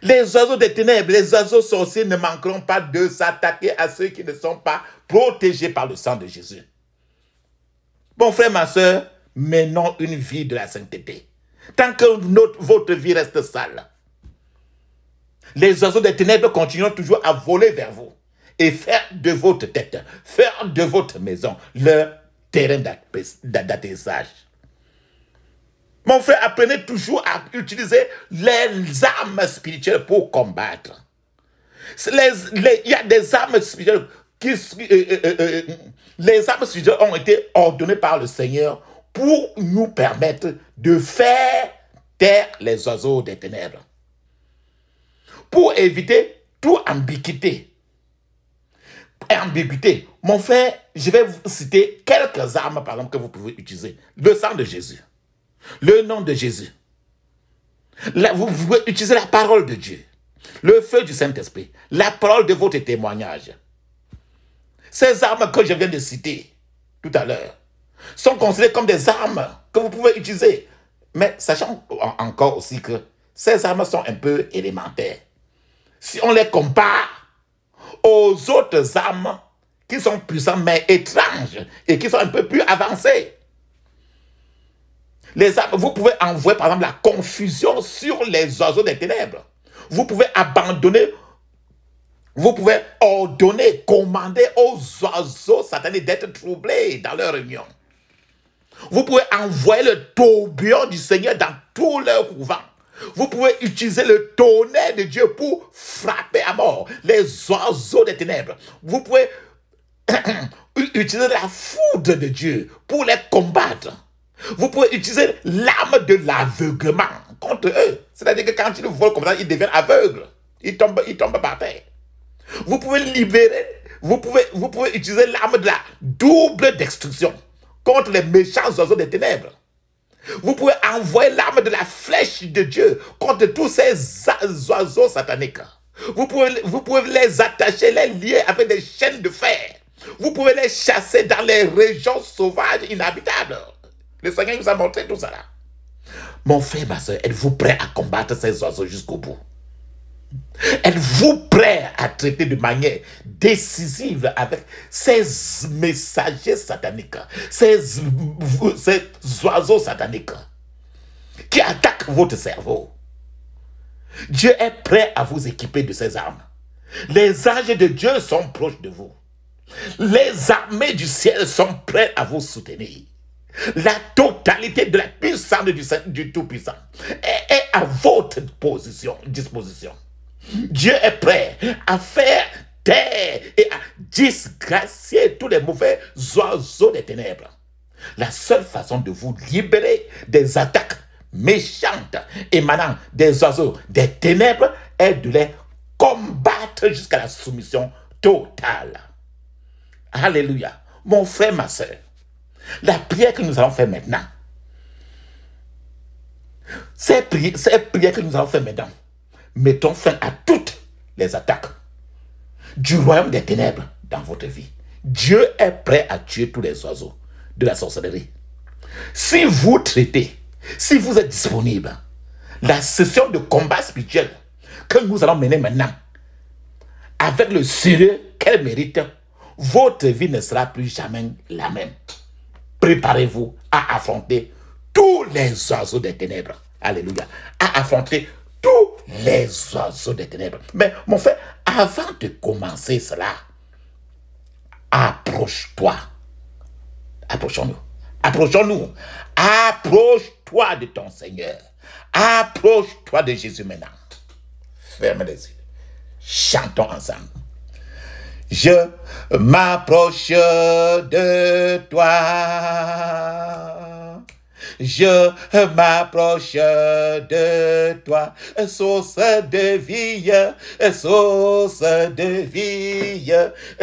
Les oiseaux des ténèbres, les oiseaux sorciers ne manqueront pas de s'attaquer à ceux qui ne sont pas protégés par le sang de Jésus. Mon frère, ma soeur, menons une vie de la sainteté. Tant que votre vie reste sale, les oiseaux des ténèbres continueront toujours à voler vers vous et faire de votre tête, faire de votre maison leur terrain d'atterrissage. Mon frère, apprenait toujours à utiliser les armes spirituelles pour combattre. Il y a des armes spirituelles qui... Euh, euh, euh, les armes spirituelles ont été ordonnées par le Seigneur pour nous permettre de faire taire les oiseaux des ténèbres. Pour éviter toute ambiguïté. Ambiguïté. Mon frère, je vais vous citer quelques armes, par exemple, que vous pouvez utiliser. Le sang de Jésus. Le nom de Jésus. vous pouvez utiliser la parole de Dieu. Le feu du Saint-Esprit. La parole de votre témoignage. Ces armes que je viens de citer tout à l'heure sont considérées comme des armes que vous pouvez utiliser. Mais sachant encore aussi que ces armes sont un peu élémentaires. Si on les compare aux autres armes qui sont puissants mais étranges et qui sont un peu plus avancés. vous pouvez envoyer par exemple la confusion sur les oiseaux des ténèbres. Vous pouvez abandonner, vous pouvez ordonner, commander aux oiseaux satanés d'être troublés dans leur réunion. Vous pouvez envoyer le tourbillon du Seigneur dans tous leurs couvents. Vous pouvez utiliser le tonnerre de Dieu pour frapper à mort les oiseaux des ténèbres. Vous pouvez utiliser la foudre de Dieu pour les combattre. Vous pouvez utiliser l'arme de l'aveuglement contre eux. C'est-à-dire que quand ils volent comme ça, ils deviennent aveugles. Ils tombent, par terre. Vous pouvez libérer, vous pouvez, vous pouvez utiliser l'arme de la double destruction contre les méchants oiseaux des ténèbres. Vous pouvez envoyer l'arme de la flèche de Dieu contre tous ces oiseaux sataniques. Vous pouvez, vous pouvez les attacher, les lier avec des chaînes de fer. Vous pouvez les chasser dans les régions sauvages, inhabitables. Le Seigneur vous a montré tout cela. Mon frère, ma soeur, êtes-vous prêt à combattre ces oiseaux jusqu'au bout Êtes-vous prêt à traiter de manière décisive avec ces messagers sataniques, ces, ces oiseaux sataniques qui attaquent votre cerveau Dieu est prêt à vous équiper de ses armes. Les anges de Dieu sont proches de vous. Les armées du ciel sont prêtes à vous soutenir. La totalité de la puissance du, Tout-Puissant est, à votre disposition. Dieu est prêt à faire taire et à disgracier tous les mauvais oiseaux des ténèbres. La seule façon de vous libérer des attaques méchantes émanant des oiseaux des ténèbres est de les combattre jusqu'à la soumission totale. Alléluia. Mon frère, ma soeur, la prière que nous allons faire maintenant, cette prière que nous allons faire maintenant, mettons fin à toutes les attaques du royaume des ténèbres dans votre vie. Dieu est prêt à tuer tous les oiseaux de la sorcellerie. Si vous traitez, si vous êtes disponible, la session de combat spirituel que nous allons mener maintenant, avec le sérieux qu'elle mérite, votre vie ne sera plus jamais la même. Préparez-vous à affronter tous les oiseaux des ténèbres. Alléluia. À affronter tous les oiseaux des ténèbres. Mais mon frère, avant de commencer cela, approche-toi. Approchons-nous. Approchons-nous. Approche-toi de ton Seigneur. Approche-toi de Jésus maintenant. Ferme les yeux. Chantons ensemble je m'approche de toi. Je m'approche de toi, source de vie, source de vie,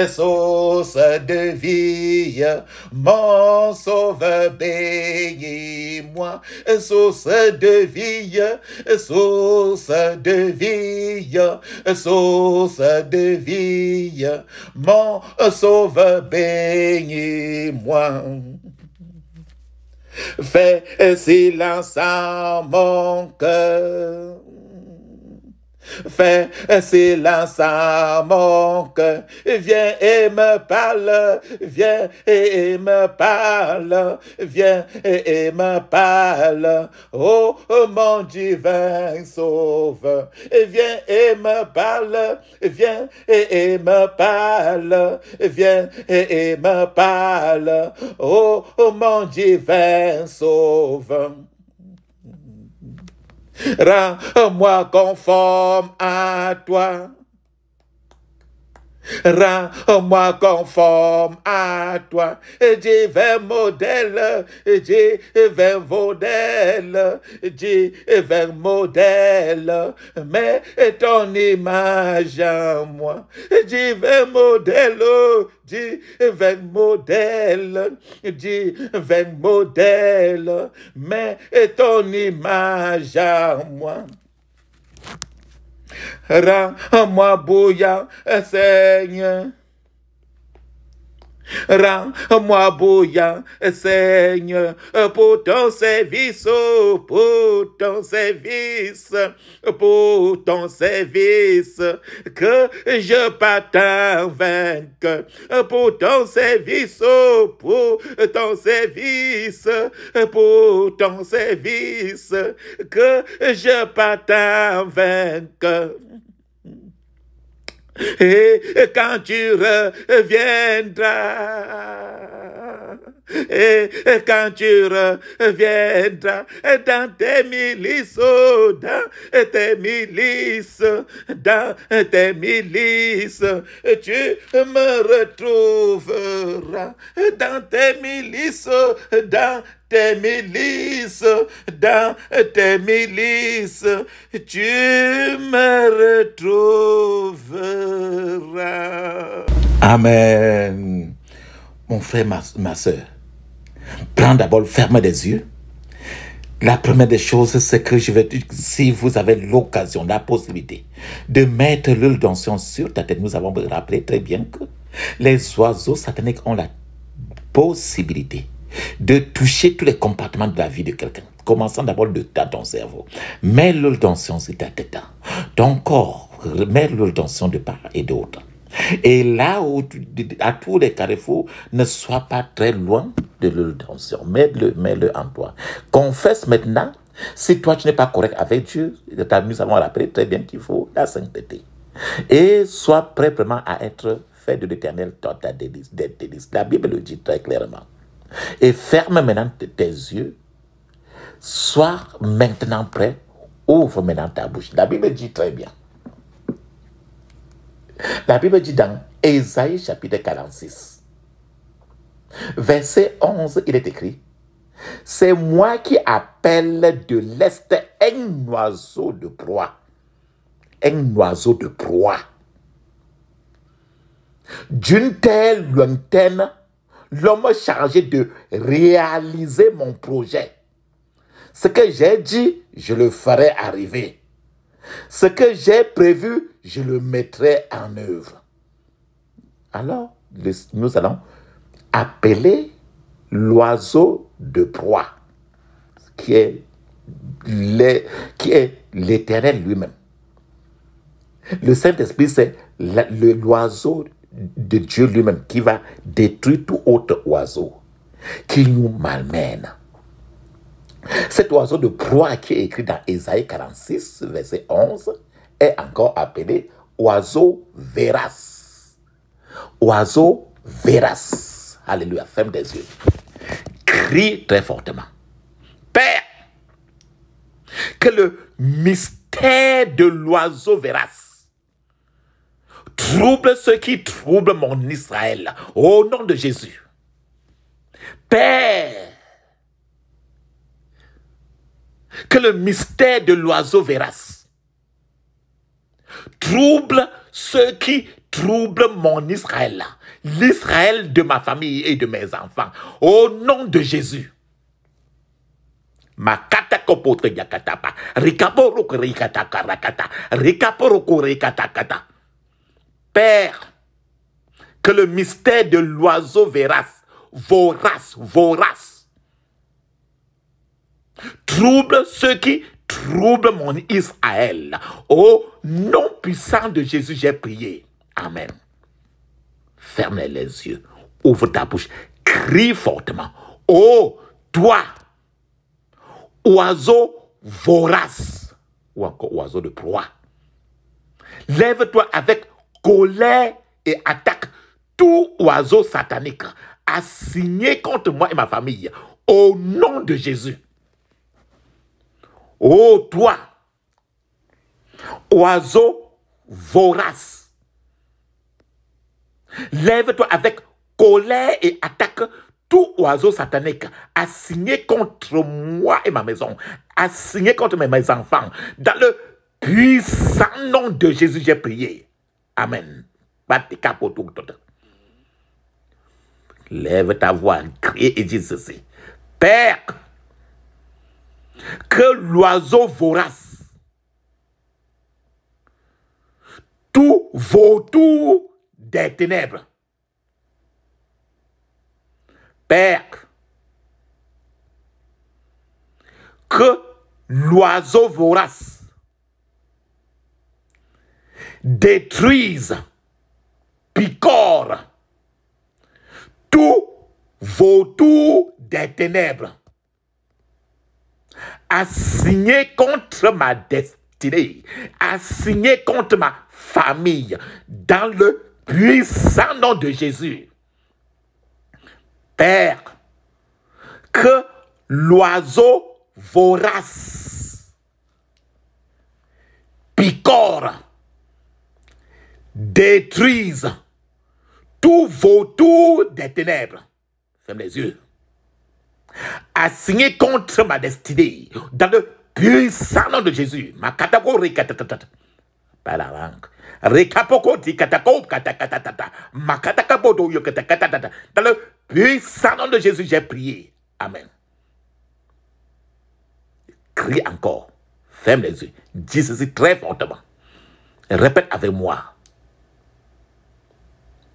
source de vie, mon sauveur béni moi, source de vie, source de vie, source de vie, mon sauve bénis-moi. Fais silence à mon cœur. Fais silence à mon cœur. Viens et me parle, viens et me parle, viens et me parle. Oh, mon divin sauve. Viens et me parle, viens et me parle, viens et me parle. Oh, mon divin sauve. Rends-moi conforme à toi. Rends-moi conforme à toi. Divin modèle, divin modèle, divin modèle. Mais ton image en moi. Divin modèle, divin modèle, divin modèle. Mais ton image en moi. Ra, amaboya, é senha. Rends-moi bouillant, Seigneur, pour ton service, pour ton service, pour ton service, que je parte vaincre, pour ton service, pour ton service, pour ton service, que je parte vaincre. Et quand tu reviendras, et quand tu reviendras dans tes milices, dans tes milices, dans tes milices, tu me retrouveras dans tes milices, dans tes milices, dans tes milices, tu me retrouveras. Amen. Mon frère, ma, soeur, prends d'abord, ferme les yeux. La première des choses, c'est que je vais si vous avez l'occasion, la possibilité de mettre l'huile d'ancien sur ta tête, nous avons rappelé très bien que les oiseaux sataniques ont la possibilité de toucher tous les compartiments de la vie de quelqu'un. Commençant d'abord de ta ton cerveau. Mets le dans sur ta tête. Ton corps, mets dans son de part et d'autre. Et là où, tu, à tous les carrefours, ne sois pas très loin de leur tension Mets-le, mets-le en toi. Confesse maintenant, si toi tu n'es pas correct avec Dieu, nous la rappelé très bien qu'il faut la sainteté. Et sois prêt vraiment à être fait de l'éternel, dans ta délice, La Bible le dit très clairement. Et ferme maintenant tes yeux. Sois maintenant prêt. Ouvre maintenant ta bouche. La Bible dit très bien. La Bible dit dans Ésaïe chapitre 46, verset 11, il est écrit, C'est moi qui appelle de l'Est un oiseau de proie. Un oiseau de proie. D'une telle lointaine l'homme chargé de réaliser mon projet. Ce que j'ai dit, je le ferai arriver. Ce que j'ai prévu, je le mettrai en œuvre. Alors, nous allons appeler l'oiseau de proie, qui est l'éternel lui-même. Le Saint-Esprit, c'est l'oiseau de Dieu lui-même qui va détruire tout autre oiseau qui nous malmène. Cet oiseau de proie qui est écrit dans Ésaïe 46, verset 11, est encore appelé oiseau vérace. Oiseau vérace. Alléluia, ferme des yeux. Crie très fortement. Père, que le mystère de l'oiseau vérace Trouble ceux qui troublent mon Israël. Au nom de Jésus. Père, que le mystère de l'oiseau Véras trouble ceux qui troublent mon Israël, l'Israël de ma famille et de mes enfants, au nom de Jésus. Ma Père, que le mystère de l'oiseau vorace, vorace, vorace, trouble ceux qui troublent mon Israël. Au nom puissant de Jésus, j'ai prié. Amen. Ferme les yeux, ouvre ta bouche, crie fortement. Ô toi, oiseau vorace, ou encore oiseau de proie, lève-toi avec colère et attaque tout oiseau satanique assigné contre moi et ma famille. Au nom de Jésus. Ô toi, oiseau vorace, lève-toi avec colère et attaque tout oiseau satanique assigné contre moi et ma maison, assigné contre mes enfants. Dans le puissant nom de Jésus, j'ai prié. Amen. capotou tout Lève ta voix, crie et dis ceci. Père, que l'oiseau vorace, tout vautour des ténèbres, Père, que l'oiseau vorace, détruise, picore tout vautour des ténèbres assigné contre ma destinée, assigné contre ma famille, dans le puissant nom de Jésus. Père, que l'oiseau vorace picore détruise tout tours des ténèbres. Ferme les yeux. Assigné contre ma destinée, dans le puissant nom de Jésus, ma catégorie, la langue. Dans le puissant nom de Jésus, j'ai prié. Amen. Crie encore. Ferme les yeux. Dis ceci très fortement. Répète avec moi.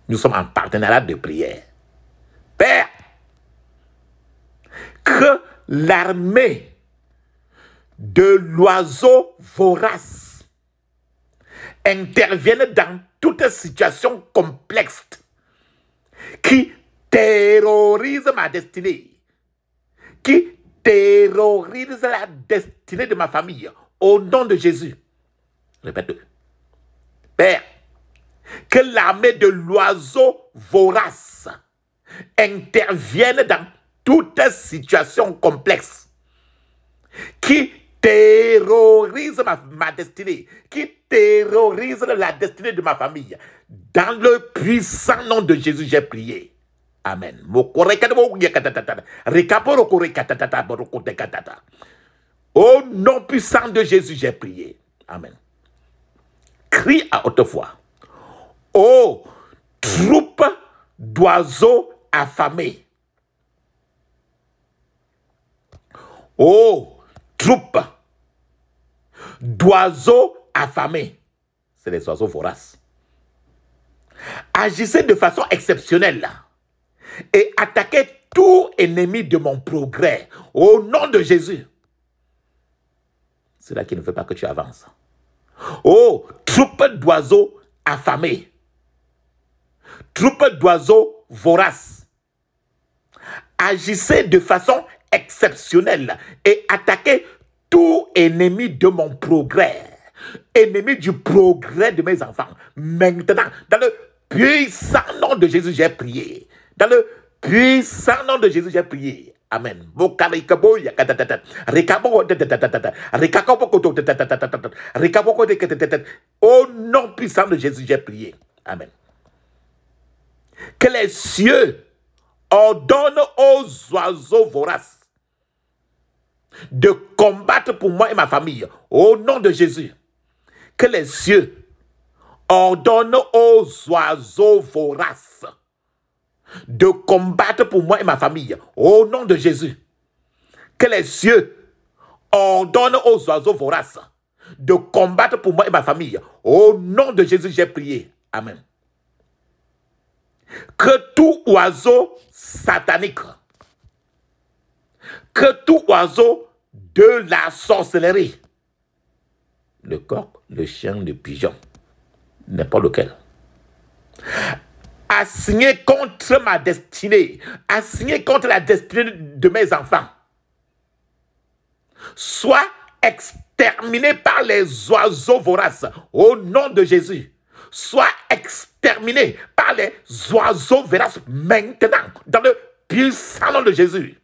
Nous sommes en partenariat de prière. Père, que l'armée de l'oiseau vorace intervienne dans toute situation complexe qui terrorise ma destinée, qui terrorise la destinée de ma famille, au nom de Jésus. répète Père, que l'armée de l'oiseau vorace intervienne dans toute situation complexe qui terrorise ma, ma, destinée, qui terrorise la destinée de ma famille. Dans le puissant nom de Jésus, j'ai prié. Amen. Au nom puissant de Jésus, j'ai prié. Amen. Crie à haute voix. Oh, troupe d'oiseaux affamés. Oh, troupe d'oiseaux affamés. C'est les oiseaux voraces. Agissez de façon exceptionnelle et attaquez tout ennemi de mon progrès au nom de Jésus. C'est là qui ne veut pas que tu avances. Oh, troupe d'oiseaux affamés troupe d'oiseaux voraces. Agissez de façon exceptionnelle et attaquez tout ennemi de mon progrès, ennemi du progrès de mes enfants. Maintenant, dans le puissant nom de Jésus, j'ai prié. Dans le puissant nom de Jésus, j'ai prié. Amen. Au nom puissant de Jésus, j'ai prié. Amen que les cieux ordonnent aux oiseaux voraces de combattre pour moi et ma famille au nom de Jésus. Que les cieux ordonnent aux oiseaux voraces de combattre pour moi et ma famille au nom de Jésus. Que les cieux ordonnent aux oiseaux voraces de combattre pour moi et ma famille. Au nom de Jésus, j'ai prié. Amen que tout oiseau satanique, que tout oiseau de la sorcellerie, le coq, le chien, le pigeon, n'est pas lequel, assigné contre ma destinée, assigné contre la destinée de mes enfants, soit exterminé par les oiseaux voraces au nom de Jésus soit exterminé par les oiseaux véraces maintenant dans le puissant nom de Jésus.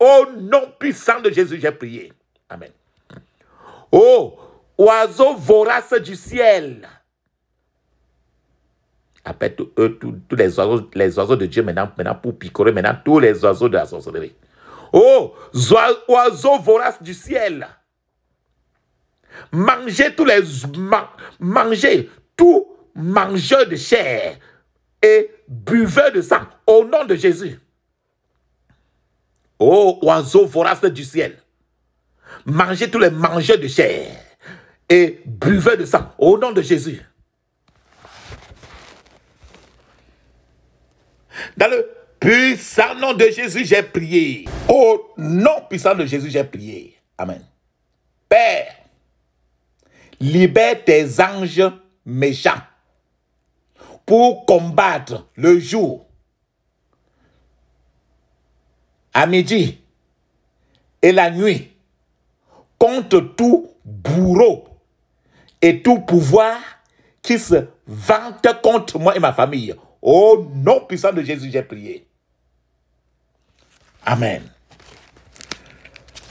Au nom puissant de Jésus, j'ai prié. Amen. Oh, oiseau vorace du ciel, appelle tous, tous, les, oiseaux, les oiseaux de Dieu maintenant, maintenant pour picorer maintenant tous les oiseaux de la sorcellerie. Oh, oiseaux voraces du ciel. Mangez tous les... mangeurs tout de chair et buveurs de sang au nom de Jésus. Oh, oiseaux voraces du ciel. Mangez tous les mangeurs de chair et buveurs de sang au nom de Jésus. Dans le puissant nom de Jésus, j'ai prié. Au nom puissant de Jésus, j'ai prié. Amen. Père, libère tes anges méchants pour combattre le jour à midi et la nuit contre tout bourreau et tout pouvoir qui se vante contre moi et ma famille au nom puissant de Jésus, j'ai prié. Amen.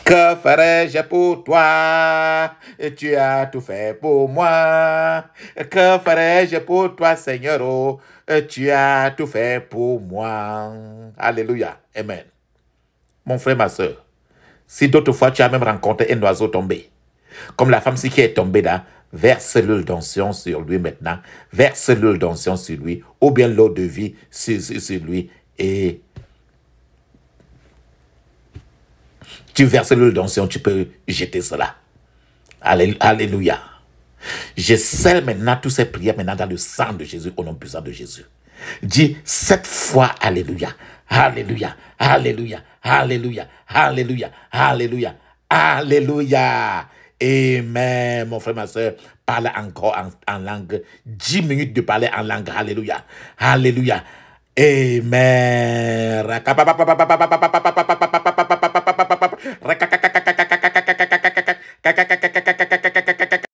Que ferais-je pour toi Tu as tout fait pour moi. Que ferais-je pour toi, Seigneur oh, Tu as tout fait pour moi. Alléluia. Amen. Mon frère, ma soeur, si d'autres fois tu as même rencontré un oiseau tombé, comme la femme si qui est tombée là, verse le d'ancien sur lui maintenant, verse le d'ancien sur lui, ou bien l'eau de vie sur, lui, et tu verses le d'ancien, tu peux jeter cela. Alléluia. Je scelle maintenant toutes ces prières maintenant dans le sang de Jésus, au nom puissant de Jésus. Dis cette fois Alléluia, Alléluia, Alléluia, Alléluia, Alléluia, Alléluia. alléluia. Amen, mon frère, ma soeur, parle encore en, langue. Dix minutes de parler en langue. Alléluia. Alléluia. Amen.